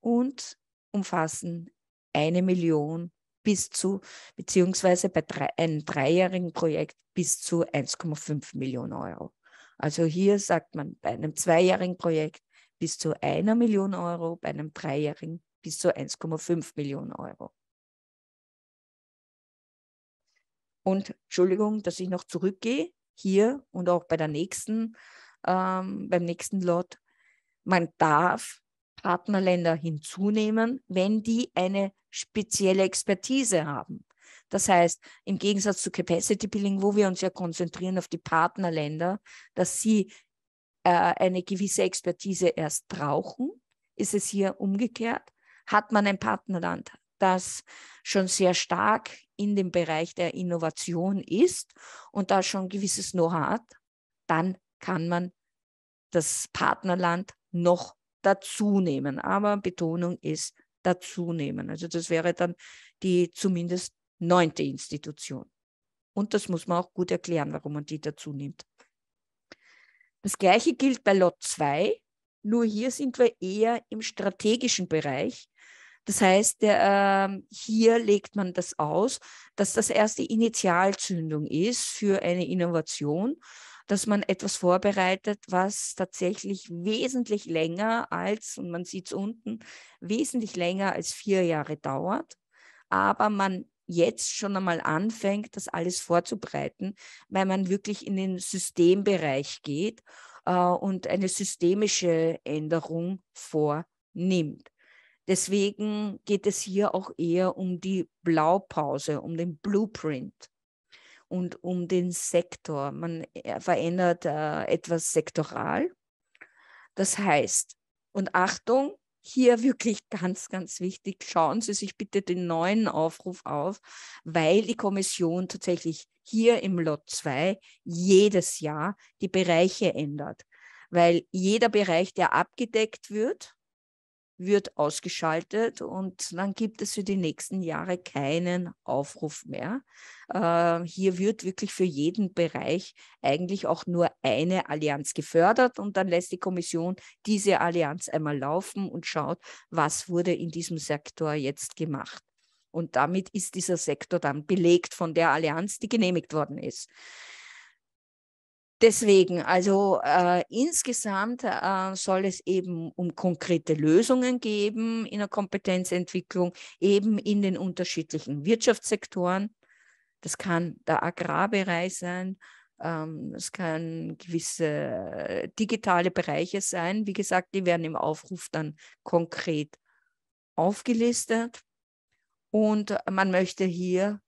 und umfassen eine Million bis zu, beziehungsweise bei drei, einem dreijährigen Projekt bis zu 1,5 Millionen Euro. Also hier sagt man bei einem zweijährigen Projekt bis zu einer Million Euro, bei einem dreijährigen bis zu 1,5 Millionen Euro. Und Entschuldigung, dass ich noch zurückgehe, hier und auch bei der nächsten, ähm, beim nächsten Lot. Man darf Partnerländer hinzunehmen, wenn die eine spezielle Expertise haben. Das heißt, im Gegensatz zu Capacity Building, wo wir uns ja konzentrieren auf die Partnerländer, dass sie äh, eine gewisse Expertise erst brauchen, ist es hier umgekehrt hat man ein Partnerland, das schon sehr stark in dem Bereich der Innovation ist und da schon ein gewisses Know-how hat, dann kann man das Partnerland noch dazu nehmen. Aber Betonung ist dazu nehmen. Also das wäre dann die zumindest neunte Institution. Und das muss man auch gut erklären, warum man die dazu nimmt. Das gleiche gilt bei Lot 2, nur hier sind wir eher im strategischen Bereich das heißt, der, äh, hier legt man das aus, dass das erste Initialzündung ist für eine Innovation, dass man etwas vorbereitet, was tatsächlich wesentlich länger als, und man sieht es unten, wesentlich länger als vier Jahre dauert, aber man jetzt schon einmal anfängt, das alles vorzubereiten, weil man wirklich in den Systembereich geht äh, und eine systemische Änderung vornimmt. Deswegen geht es hier auch eher um die Blaupause, um den Blueprint und um den Sektor. Man äh, verändert äh, etwas sektoral. Das heißt, und Achtung, hier wirklich ganz, ganz wichtig, schauen Sie sich bitte den neuen Aufruf auf, weil die Kommission tatsächlich hier im Lot 2 jedes Jahr die Bereiche ändert. Weil jeder Bereich, der abgedeckt wird, wird ausgeschaltet und dann gibt es für die nächsten Jahre keinen Aufruf mehr. Äh, hier wird wirklich für jeden Bereich eigentlich auch nur eine Allianz gefördert und dann lässt die Kommission diese Allianz einmal laufen und schaut, was wurde in diesem Sektor jetzt gemacht. Und damit ist dieser Sektor dann belegt von der Allianz, die genehmigt worden ist. Deswegen, also äh, insgesamt äh, soll es eben um konkrete Lösungen geben in der Kompetenzentwicklung, eben in den unterschiedlichen Wirtschaftssektoren. Das kann der Agrarbereich sein, ähm, kann gewisse digitale Bereiche sein. Wie gesagt, die werden im Aufruf dann konkret aufgelistet. Und man möchte hier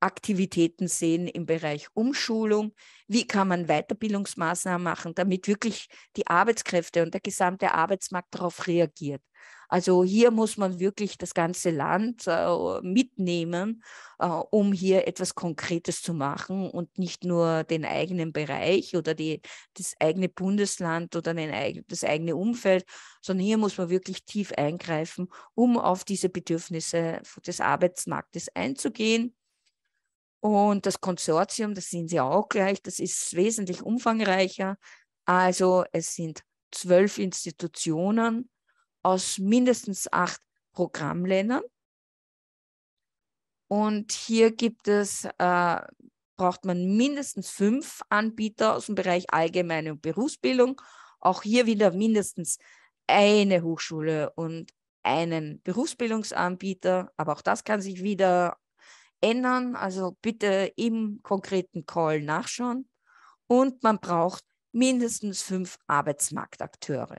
Aktivitäten sehen im Bereich Umschulung? Wie kann man Weiterbildungsmaßnahmen machen, damit wirklich die Arbeitskräfte und der gesamte Arbeitsmarkt darauf reagiert? Also hier muss man wirklich das ganze Land äh, mitnehmen, äh, um hier etwas Konkretes zu machen und nicht nur den eigenen Bereich oder die, das eigene Bundesland oder den, das eigene Umfeld, sondern hier muss man wirklich tief eingreifen, um auf diese Bedürfnisse des Arbeitsmarktes einzugehen und das Konsortium, das sehen Sie auch gleich, das ist wesentlich umfangreicher. Also es sind zwölf Institutionen aus mindestens acht Programmländern. Und hier gibt es, äh, braucht man mindestens fünf Anbieter aus dem Bereich allgemeine und Berufsbildung. Auch hier wieder mindestens eine Hochschule und einen Berufsbildungsanbieter. Aber auch das kann sich wieder ändern. Also bitte im konkreten Call nachschauen. Und man braucht mindestens fünf Arbeitsmarktakteure.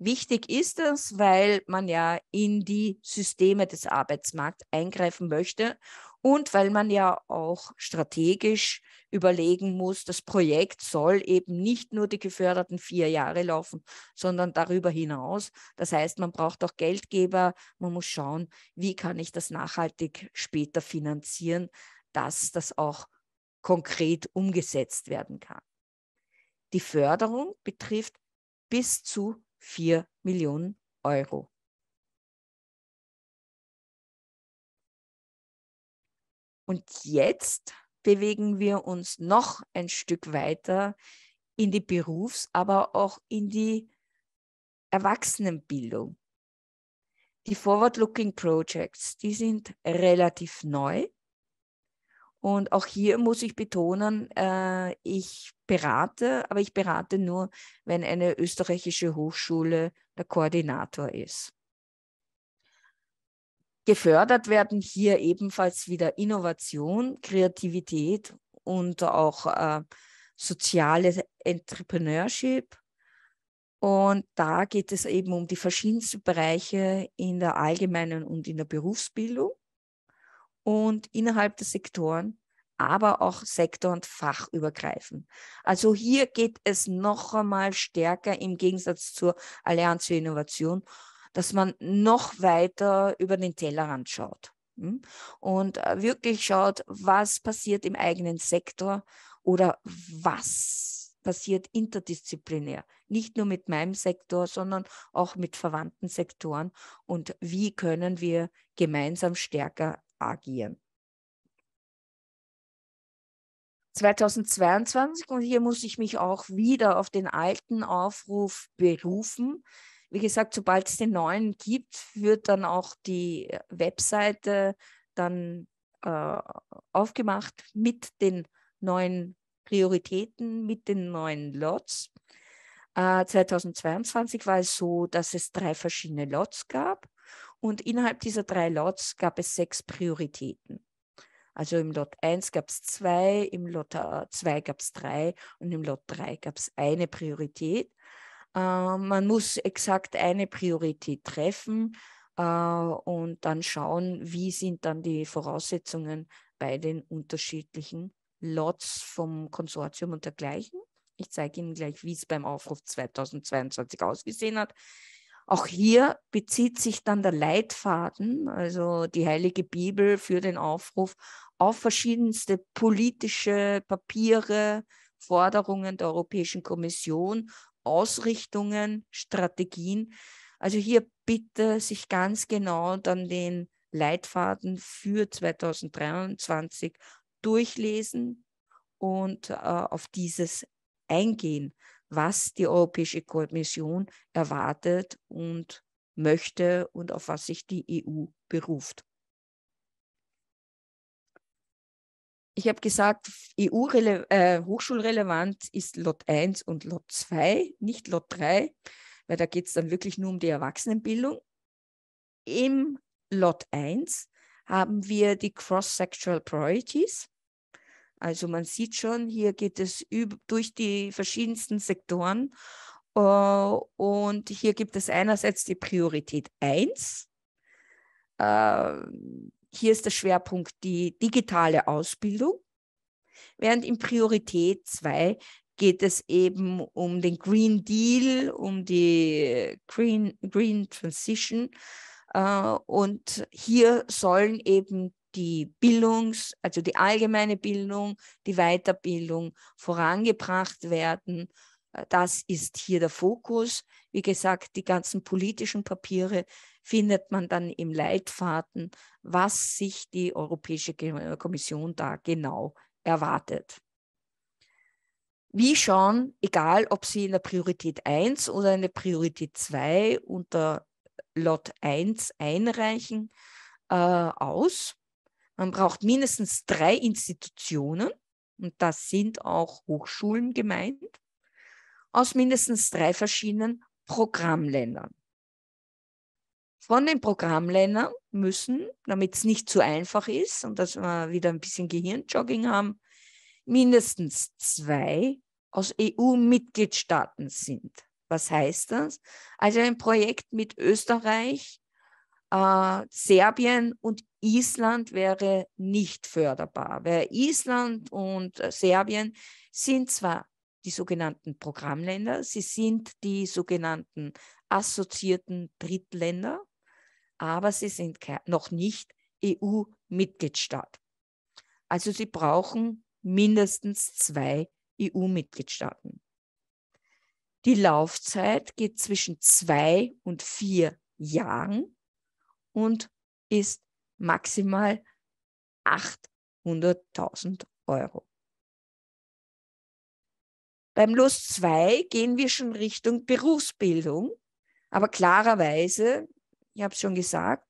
Wichtig ist es, weil man ja in die Systeme des Arbeitsmarkts eingreifen möchte und weil man ja auch strategisch überlegen muss, das Projekt soll eben nicht nur die geförderten vier Jahre laufen, sondern darüber hinaus. Das heißt, man braucht auch Geldgeber, man muss schauen, wie kann ich das nachhaltig später finanzieren, dass das auch konkret umgesetzt werden kann. Die Förderung betrifft bis zu 4 Millionen Euro. Und jetzt bewegen wir uns noch ein Stück weiter in die Berufs-, aber auch in die Erwachsenenbildung. Die Forward-Looking Projects, die sind relativ neu. Und auch hier muss ich betonen, äh, ich berate, aber ich berate nur, wenn eine österreichische Hochschule der Koordinator ist. Gefördert werden hier ebenfalls wieder Innovation, Kreativität und auch äh, soziales Entrepreneurship. Und da geht es eben um die verschiedensten Bereiche in der allgemeinen und in der Berufsbildung und innerhalb der Sektoren, aber auch sektor- und fachübergreifend. Also hier geht es noch einmal stärker im Gegensatz zur Allianz für Innovation dass man noch weiter über den Tellerrand schaut hm? und äh, wirklich schaut, was passiert im eigenen Sektor oder was passiert interdisziplinär. Nicht nur mit meinem Sektor, sondern auch mit verwandten Sektoren und wie können wir gemeinsam stärker agieren. 2022, und hier muss ich mich auch wieder auf den alten Aufruf berufen, wie gesagt, sobald es den neuen gibt, wird dann auch die äh, Webseite dann äh, aufgemacht mit den neuen Prioritäten, mit den neuen Lots. Äh, 2022 war es so, dass es drei verschiedene Lots gab und innerhalb dieser drei Lots gab es sechs Prioritäten. Also im Lot 1 gab es zwei, im Lot 2 äh, gab es drei und im Lot 3 gab es eine Priorität. Äh, man muss exakt eine Priorität treffen äh, und dann schauen, wie sind dann die Voraussetzungen bei den unterschiedlichen Lots vom Konsortium und dergleichen. Ich zeige Ihnen gleich, wie es beim Aufruf 2022 ausgesehen hat. Auch hier bezieht sich dann der Leitfaden, also die Heilige Bibel für den Aufruf, auf verschiedenste politische Papiere, Forderungen der Europäischen Kommission Ausrichtungen, Strategien. Also hier bitte sich ganz genau dann den Leitfaden für 2023 durchlesen und äh, auf dieses eingehen, was die Europäische Kommission erwartet und möchte und auf was sich die EU beruft. Ich habe gesagt, EU-Hochschulrelevant äh, ist Lot 1 und Lot 2, nicht Lot 3, weil da geht es dann wirklich nur um die Erwachsenenbildung. Im Lot 1 haben wir die Cross-Sexual Priorities. Also man sieht schon, hier geht es durch die verschiedensten Sektoren. Uh, und hier gibt es einerseits die Priorität 1. Uh, ähm, hier ist der Schwerpunkt die digitale Ausbildung, während in Priorität 2 geht es eben um den Green Deal, um die Green, Green Transition. Äh, und hier sollen eben die Bildungs-, also die allgemeine Bildung, die Weiterbildung vorangebracht werden. Äh, das ist hier der Fokus. Wie gesagt, die ganzen politischen Papiere findet man dann im Leitfaden, was sich die Europäische äh, Kommission da genau erwartet. Wie schauen, egal ob Sie in der Priorität 1 oder in der Priorität 2 unter Lot 1 einreichen, äh, aus. Man braucht mindestens drei Institutionen, und das sind auch Hochschulen gemeint, aus mindestens drei verschiedenen Programmländern von den Programmländern müssen, damit es nicht zu einfach ist und dass wir wieder ein bisschen Gehirnjogging haben, mindestens zwei aus EU-Mitgliedstaaten sind. Was heißt das? Also ein Projekt mit Österreich, äh, Serbien und Island wäre nicht förderbar, weil Island und äh, Serbien sind zwar die sogenannten Programmländer, sie sind die sogenannten assoziierten Drittländer, aber sie sind noch nicht EU-Mitgliedstaat. Also sie brauchen mindestens zwei EU-Mitgliedstaaten. Die Laufzeit geht zwischen zwei und vier Jahren und ist maximal 800.000 Euro. Beim Los 2 gehen wir schon Richtung Berufsbildung, aber klarerweise ich habe es schon gesagt,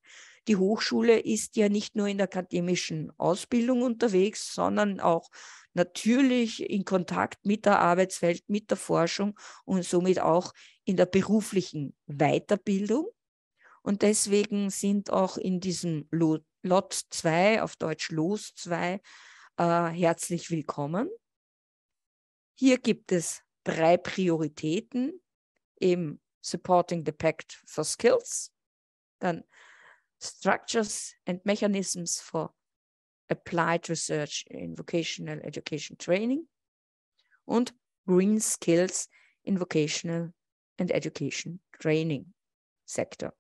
die Hochschule ist ja nicht nur in der akademischen Ausbildung unterwegs, sondern auch natürlich in Kontakt mit der Arbeitswelt, mit der Forschung und somit auch in der beruflichen Weiterbildung. Und deswegen sind auch in diesem Lot 2, auf Deutsch Los 2, äh, herzlich willkommen. Hier gibt es drei Prioritäten im Supporting the Pact for Skills, dann Structures and Mechanisms for Applied Research in Vocational Education Training und Green Skills in Vocational and Education Training Sektor.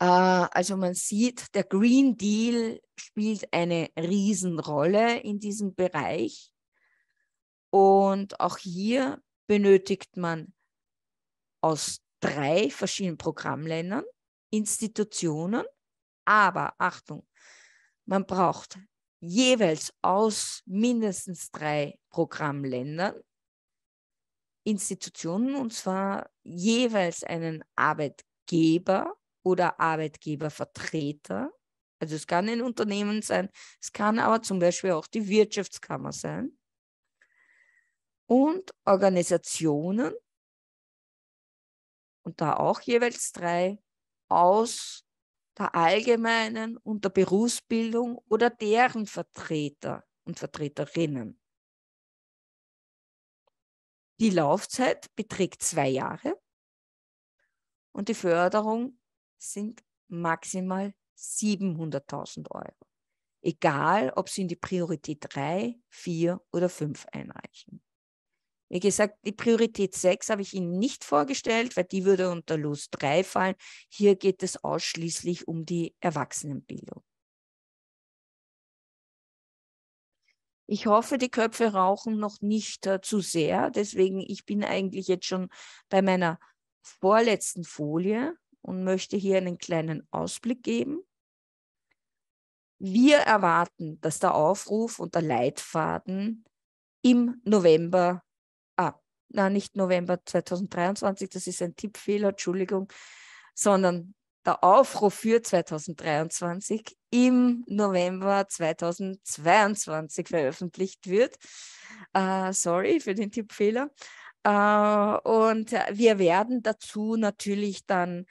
Äh, also man sieht, der Green Deal spielt eine Riesenrolle in diesem Bereich. Und auch hier benötigt man aus drei verschiedenen Programmländern Institutionen, aber Achtung, man braucht jeweils aus mindestens drei Programmländern Institutionen und zwar jeweils einen Arbeitgeber oder Arbeitgebervertreter. Also es kann ein Unternehmen sein, es kann aber zum Beispiel auch die Wirtschaftskammer sein. Und Organisationen und da auch jeweils drei aus der allgemeinen und der Berufsbildung oder deren Vertreter und Vertreterinnen. Die Laufzeit beträgt zwei Jahre und die Förderung sind maximal 700.000 Euro, egal ob Sie in die Priorität 3, 4 oder 5 einreichen. Wie gesagt, die Priorität 6 habe ich Ihnen nicht vorgestellt, weil die würde unter Los 3 fallen. Hier geht es ausschließlich um die Erwachsenenbildung. Ich hoffe, die Köpfe rauchen noch nicht äh, zu sehr. Deswegen, ich bin eigentlich jetzt schon bei meiner vorletzten Folie und möchte hier einen kleinen Ausblick geben. Wir erwarten, dass der Aufruf und der Leitfaden im November na, nicht November 2023, das ist ein Tippfehler, Entschuldigung, sondern der Aufruf für 2023 im November 2022 veröffentlicht wird. Uh, sorry für den Tippfehler. Uh, und wir werden dazu natürlich dann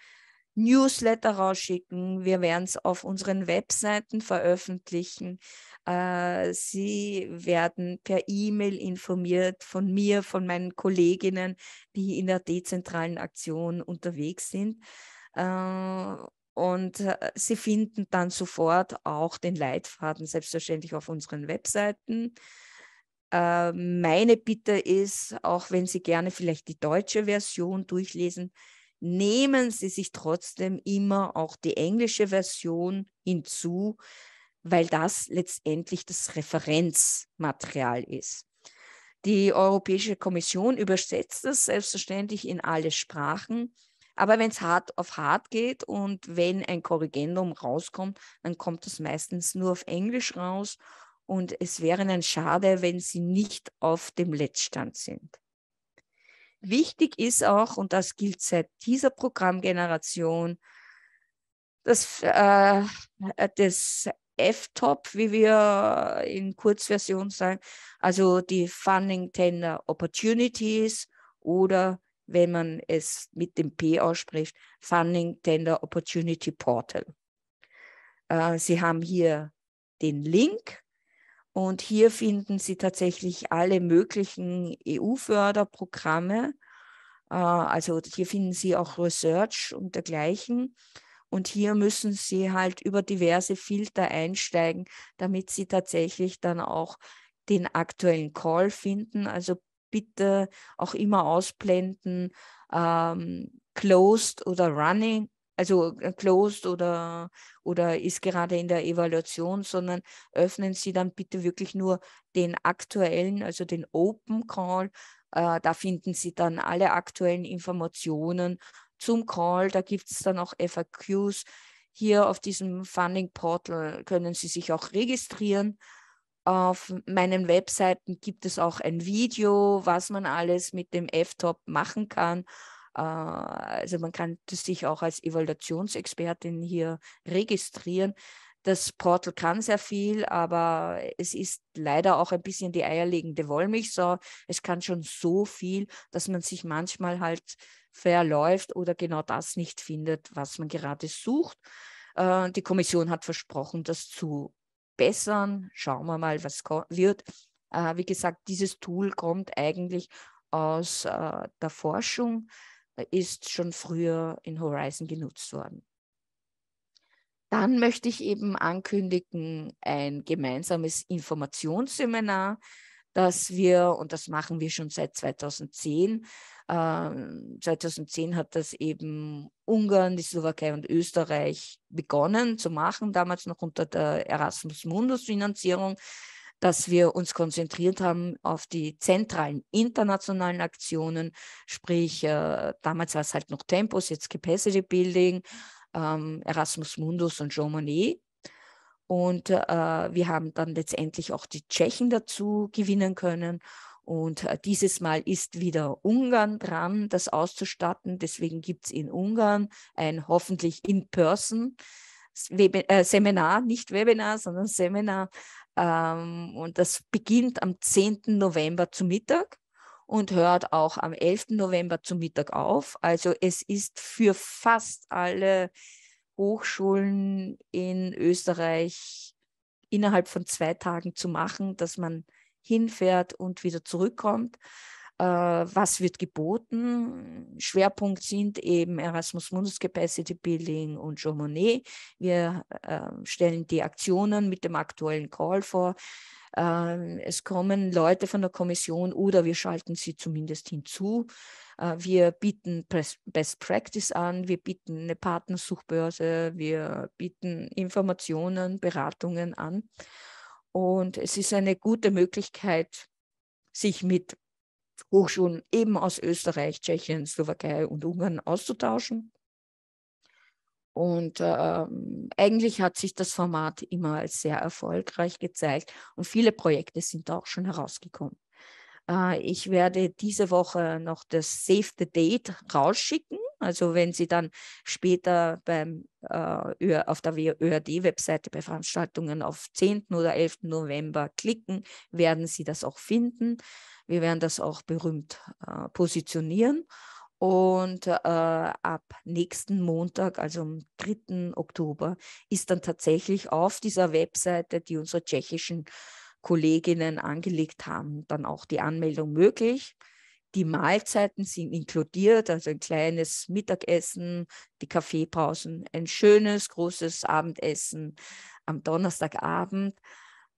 Newsletter rausschicken. Wir werden es auf unseren Webseiten veröffentlichen. Äh, Sie werden per E-Mail informiert von mir, von meinen Kolleginnen, die in der dezentralen Aktion unterwegs sind. Äh, und äh, Sie finden dann sofort auch den Leitfaden selbstverständlich auf unseren Webseiten. meine Bitte ist, auch wenn Sie gerne vielleicht die deutsche Version durchlesen, nehmen Sie sich trotzdem immer auch die englische Version hinzu, weil das letztendlich das Referenzmaterial ist. Die Europäische Kommission übersetzt das selbstverständlich in alle Sprachen. Aber wenn es hart auf hart geht und wenn ein Korrigendum rauskommt, dann kommt es meistens nur auf Englisch raus. Und es wäre dann schade, wenn sie nicht auf dem Letztstand sind. Wichtig ist auch, und das gilt seit dieser Programmgeneration, dass äh, das F-Top, wie wir in Kurzversion sagen, also die Funding Tender Opportunities oder wenn man es mit dem P ausspricht, Funding Tender Opportunity Portal. Äh, Sie haben hier den Link und hier finden Sie tatsächlich alle möglichen EU-Förderprogramme. Äh, also hier finden Sie auch Research und dergleichen. Und hier müssen Sie halt über diverse Filter einsteigen, damit Sie tatsächlich dann auch den aktuellen Call finden. Also bitte auch immer ausblenden, ähm, closed oder running also äh, closed oder, oder ist gerade in der Evaluation, sondern öffnen Sie dann bitte wirklich nur den aktuellen, also den Open Call. Äh, da finden Sie dann alle aktuellen Informationen zum Call. Da gibt es dann auch FAQs. Hier auf diesem Funding Portal können Sie sich auch registrieren. Auf meinen Webseiten gibt es auch ein Video, was man alles mit dem F-Top machen kann. Äh, also man kann sich auch als Evaluationsexpertin hier registrieren. Das Portal kann sehr viel, aber es ist leider auch ein bisschen die eierlegende Wollmilchsau. Es kann schon so viel, dass man sich manchmal halt verläuft oder genau das nicht findet, was man gerade sucht. Äh, die Kommission hat versprochen, das zu bessern. Schauen wir mal, was wird. Äh, wie gesagt, dieses Tool kommt eigentlich aus der Forschung. Äh, ist schon früher in Horizon genutzt worden. Dann möchte ich eben ankündigen ein gemeinsames Informationsseminar, das wir, und das machen wir schon seit 2010, 2010 ähm, hat das eben Ungarn, die Slowakei und Österreich begonnen zu machen, damals noch unter der Erasmus Mundus Finanzierung dass wir uns konzentriert haben auf die zentralen internationalen Aktionen, sprich äh, damals war es halt noch Tempus, jetzt Capacity Building, ähm, Erasmus Mundus und Jean Monnet. Und äh, wir haben dann letztendlich auch die Tschechen dazu gewinnen können. Und äh, dieses Mal ist wieder Ungarn dran, das auszustatten. Deswegen gibt es in Ungarn ein hoffentlich in-person äh, Seminar, nicht Webinar, sondern Seminar ähm, und das beginnt am 10. November zu Mittag und hört auch am 11. November zu Mittag auf. Also es ist für fast alle Hochschulen in Österreich innerhalb von zwei Tagen zu machen, dass man hinfährt und wieder zurückkommt. Äh, was wird geboten. Schwerpunkt sind eben Erasmus Mundus Capacity Building und Jean Monnet. Wir äh, stellen die Aktionen mit dem aktuellen Call vor. Ähm, es kommen Leute von der Kommission oder wir schalten sie zumindest hinzu. Äh, wir bieten Best Practice an, wir bieten eine Partnersuchbörse, wir bieten Informationen, Beratungen an. Und es ist eine gute Möglichkeit, sich mit Hochschulen eben aus Österreich, Tschechien, Slowakei und Ungarn auszutauschen. Und ähm, eigentlich hat sich das Format immer als sehr erfolgreich gezeigt und viele Projekte sind auch schon herausgekommen. Äh, ich werde diese Woche noch das Save the Date rausschicken also wenn Sie dann später beim, äh, auf der ÖRD-Webseite bei Veranstaltungen auf 10. oder 11. November klicken, werden Sie das auch finden. Wir werden das auch berühmt äh, positionieren. Und äh, ab nächsten Montag, also am 3. Oktober, ist dann tatsächlich auf dieser Webseite, die unsere tschechischen Kolleginnen angelegt haben, dann auch die Anmeldung möglich. Die Mahlzeiten sind inkludiert, also ein kleines Mittagessen, die Kaffeepausen, ein schönes, großes Abendessen am Donnerstagabend.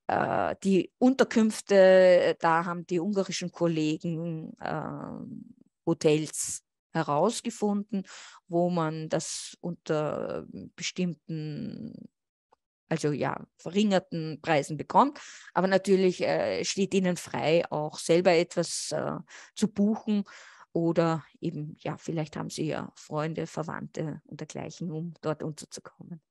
Äh, die Unterkünfte, äh, da haben die ungarischen Kollegen äh, Hotels herausgefunden, wo man das unter bestimmten also ja, verringerten Preisen bekommt. Aber natürlich äh, steht ihnen frei, auch selber etwas äh, zu buchen oder eben, ja, vielleicht haben sie ja Freunde, Verwandte und dergleichen, um dort unterzukommen.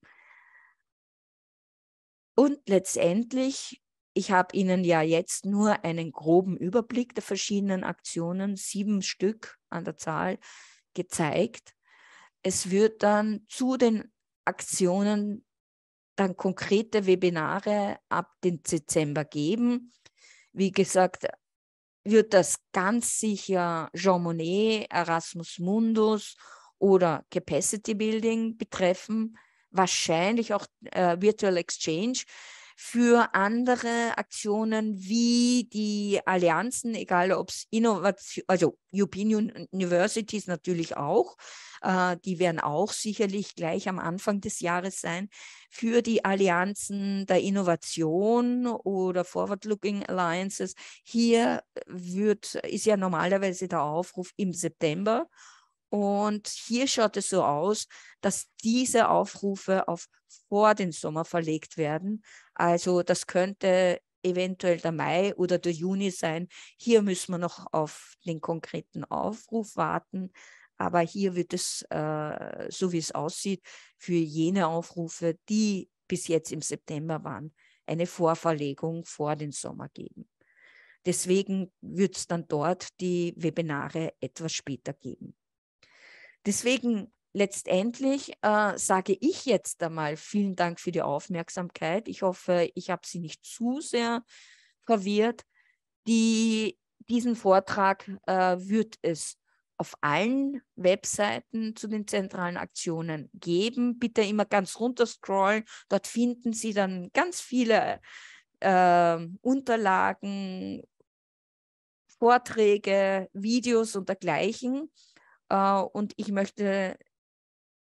Und letztendlich, ich habe Ihnen ja jetzt nur einen groben Überblick der verschiedenen Aktionen, sieben Stück an der Zahl, gezeigt. Es wird dann zu den Aktionen dann konkrete Webinare ab dem Dezember geben. Wie gesagt, wird das ganz sicher Jean Monnet, Erasmus Mundus oder Capacity Building betreffen, wahrscheinlich auch äh, Virtual Exchange für andere Aktionen wie die Allianzen, egal ob es Innovation, also European Universities natürlich auch, äh, die werden auch sicherlich gleich am Anfang des Jahres sein, für die Allianzen der Innovation oder Forward-Looking Alliances. Hier wird, ist ja normalerweise der Aufruf im September. Und hier schaut es so aus, dass diese Aufrufe auf vor den Sommer verlegt werden. Also das könnte eventuell der Mai oder der Juni sein. Hier müssen wir noch auf den konkreten Aufruf warten. Aber hier wird es, äh, so wie es aussieht, für jene Aufrufe, die bis jetzt im September waren, eine Vorverlegung vor den Sommer geben. Deswegen wird es dann dort die Webinare etwas später geben. Deswegen letztendlich äh, sage ich jetzt einmal vielen Dank für die Aufmerksamkeit. Ich hoffe, ich habe Sie nicht zu sehr verwirrt. Die, diesen Vortrag äh, wird es auf allen Webseiten zu den zentralen Aktionen geben. Bitte immer ganz runter scrollen. Dort finden Sie dann ganz viele äh, Unterlagen, Vorträge, Videos und dergleichen. Äh, und ich möchte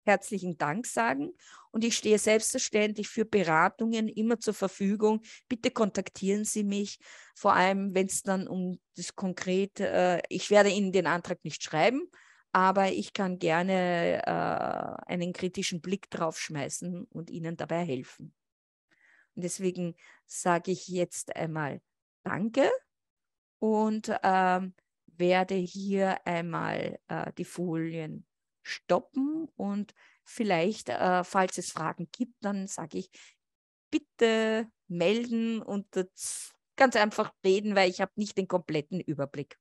herzlichen Dank sagen. Und ich stehe selbstverständlich für Beratungen immer zur Verfügung. Bitte kontaktieren Sie mich, vor allem wenn es dann um das konkret, äh, ich werde Ihnen den Antrag nicht schreiben, aber ich kann gerne äh, einen kritischen Blick drauf schmeißen und Ihnen dabei helfen. Und deswegen sage ich jetzt einmal Danke und äh, werde hier einmal äh, die Folien stoppen und vielleicht, äh, falls es Fragen gibt, dann sage ich, bitte melden und ganz einfach reden, weil ich habe nicht den kompletten Überblick.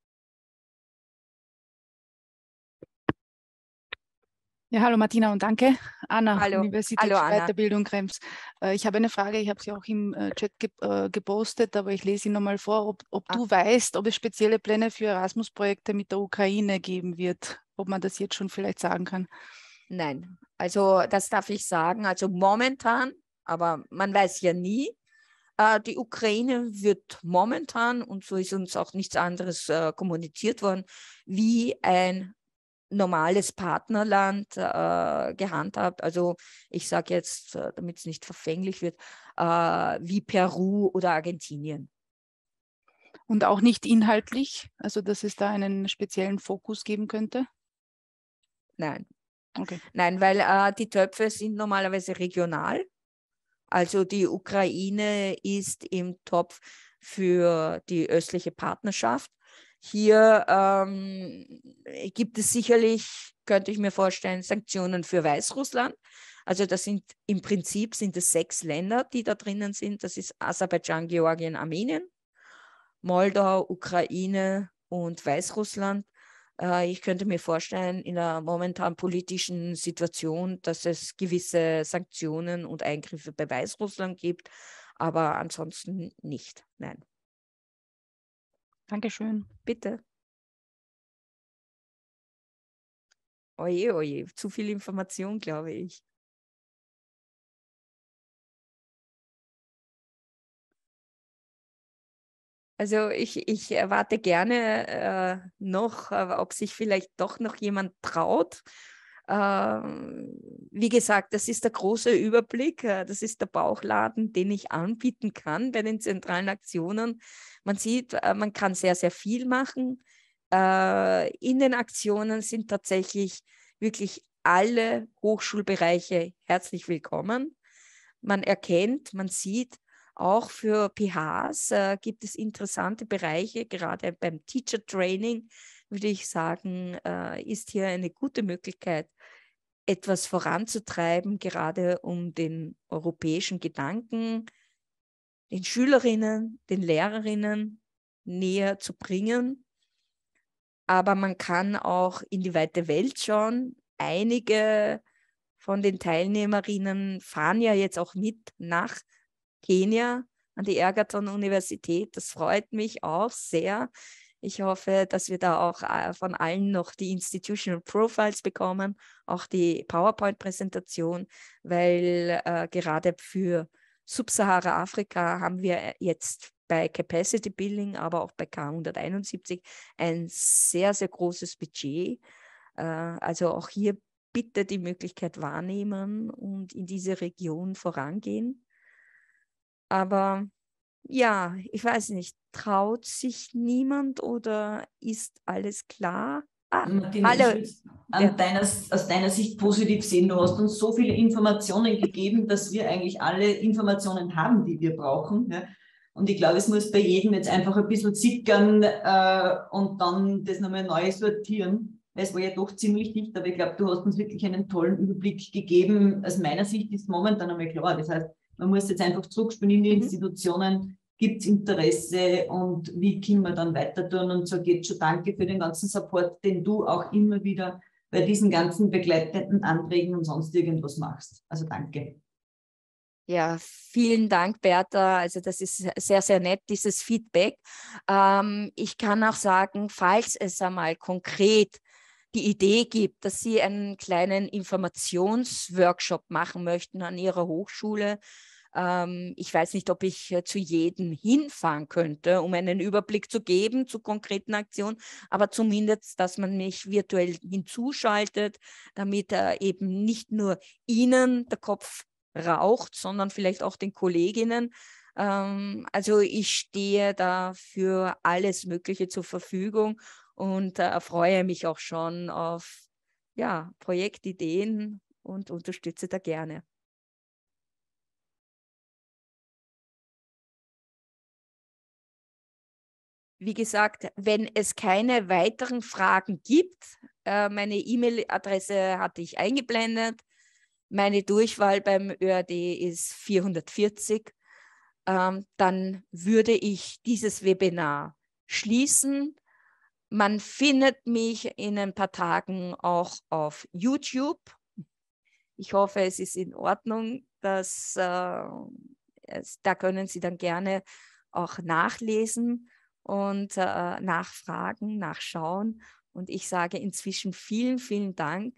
Ja, hallo Martina und danke. Anna, hallo. Universität hallo, Weiterbildung Krems. Äh, ich habe eine Frage, ich habe sie auch im äh, Chat äh, gepostet, aber ich lese sie nochmal vor, ob, ob ah. du weißt, ob es spezielle Pläne für Erasmus-Projekte mit der Ukraine geben wird ob man das jetzt schon vielleicht sagen kann. Nein, also das darf ich sagen. Also momentan, aber man weiß ja nie, äh, die Ukraine wird momentan, und so ist uns auch nichts anderes äh, kommuniziert worden, wie ein normales Partnerland äh, gehandhabt. Also ich sage jetzt, äh, damit es nicht verfänglich wird, äh, wie Peru oder Argentinien. Und auch nicht inhaltlich, also dass es da einen speziellen Fokus geben könnte? Nein. Okay. Nein, weil äh, die Töpfe sind normalerweise regional. Also die Ukraine ist im Topf für die östliche Partnerschaft. Hier ähm, gibt es sicherlich, könnte ich mir vorstellen, Sanktionen für Weißrussland. Also das sind im Prinzip sind es sechs Länder, die da drinnen sind. Das ist Aserbaidschan, Georgien, Armenien, Moldau, Ukraine und Weißrussland. Äh, ich könnte mir vorstellen, in der momentan politischen Situation, dass es gewisse Sanktionen und Eingriffe bei Weißrussland gibt, aber ansonsten nicht. Nein. Dankeschön. Bitte. Oje, oje, zu viel Information, glaube ich. Also ich, ich erwarte gerne äh, noch, äh, ob sich vielleicht doch noch jemand traut. Ähm, wie gesagt, das ist der große Überblick, äh, das ist der Bauchladen, den ich anbieten kann bei den zentralen Aktionen. Man sieht, äh, man kann sehr, sehr viel machen. Äh, in den Aktionen sind tatsächlich wirklich alle Hochschulbereiche herzlich willkommen. Man erkennt, man sieht, auch für PHs äh, gibt es interessante Bereiche, gerade beim Teacher Training würde ich sagen, äh, ist hier eine gute Möglichkeit, etwas voranzutreiben, gerade um den europäischen Gedanken den Schülerinnen, den Lehrerinnen näher zu bringen. Aber man kann auch in die weite Welt schauen. Einige von den Teilnehmerinnen fahren ja jetzt auch mit nach Kenia an die Ergaton Universität. Das freut mich auch sehr. Ich hoffe, dass wir da auch äh, von allen noch die Institutional Profiles bekommen, auch die PowerPoint-Präsentation, weil äh, gerade für Subsahara-Afrika haben wir äh, jetzt bei Capacity Building, aber auch bei K171 ein sehr, sehr großes Budget. Äh, also auch hier bitte die Möglichkeit wahrnehmen und in diese Region vorangehen. Aber ja, ich weiß nicht, traut sich niemand oder ist alles klar? Ah, Martina, hallo. Ja. Deiner, aus deiner Sicht positiv sehen. Du hast uns so viele Informationen gegeben, dass wir eigentlich alle Informationen haben, die wir brauchen. Ja? Und ich glaube, es muss bei jedem jetzt einfach ein bisschen sickern äh, und dann das nochmal neu sortieren. es war ja doch ziemlich dicht, aber ich glaube, du hast uns wirklich einen tollen Überblick gegeben. Aus meiner Sicht ist es momentan einmal klar. Das heißt, man muss jetzt einfach zurückspielen in die mhm. Institutionen, gibt es Interesse und wie können wir dann weiter tun? Und so geht schon danke für den ganzen Support, den du auch immer wieder bei diesen ganzen begleitenden Anträgen und sonst irgendwas machst. Also danke. Ja, vielen Dank, Bertha. Also das ist sehr, sehr nett, dieses Feedback. Ähm, ich kann auch sagen, falls es einmal konkret die Idee gibt, dass Sie einen kleinen Informationsworkshop machen möchten an Ihrer Hochschule. Ähm, ich weiß nicht, ob ich äh, zu jedem hinfahren könnte, um einen Überblick zu geben zu konkreten Aktionen, aber zumindest, dass man mich virtuell hinzuschaltet, damit eben nicht nur Ihnen der Kopf raucht, sondern vielleicht auch den Kolleginnen ähm, also ich stehe da für alles Mögliche zur Verfügung und äh, freue mich auch schon auf ja, Projektideen und unterstütze da gerne. Wie gesagt, wenn es keine weiteren Fragen gibt, äh, meine E-Mail-Adresse hatte ich eingeblendet. Meine Durchwahl beim ÖRD ist 440. Ähm, dann würde ich dieses Webinar schließen man findet mich in ein paar Tagen auch auf YouTube. Ich hoffe, es ist in Ordnung. Dass, äh, es, da können Sie dann gerne auch nachlesen und äh, nachfragen, nachschauen. Und ich sage inzwischen vielen, vielen Dank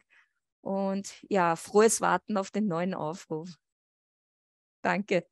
und ja, frohes Warten auf den neuen Aufruf. Danke.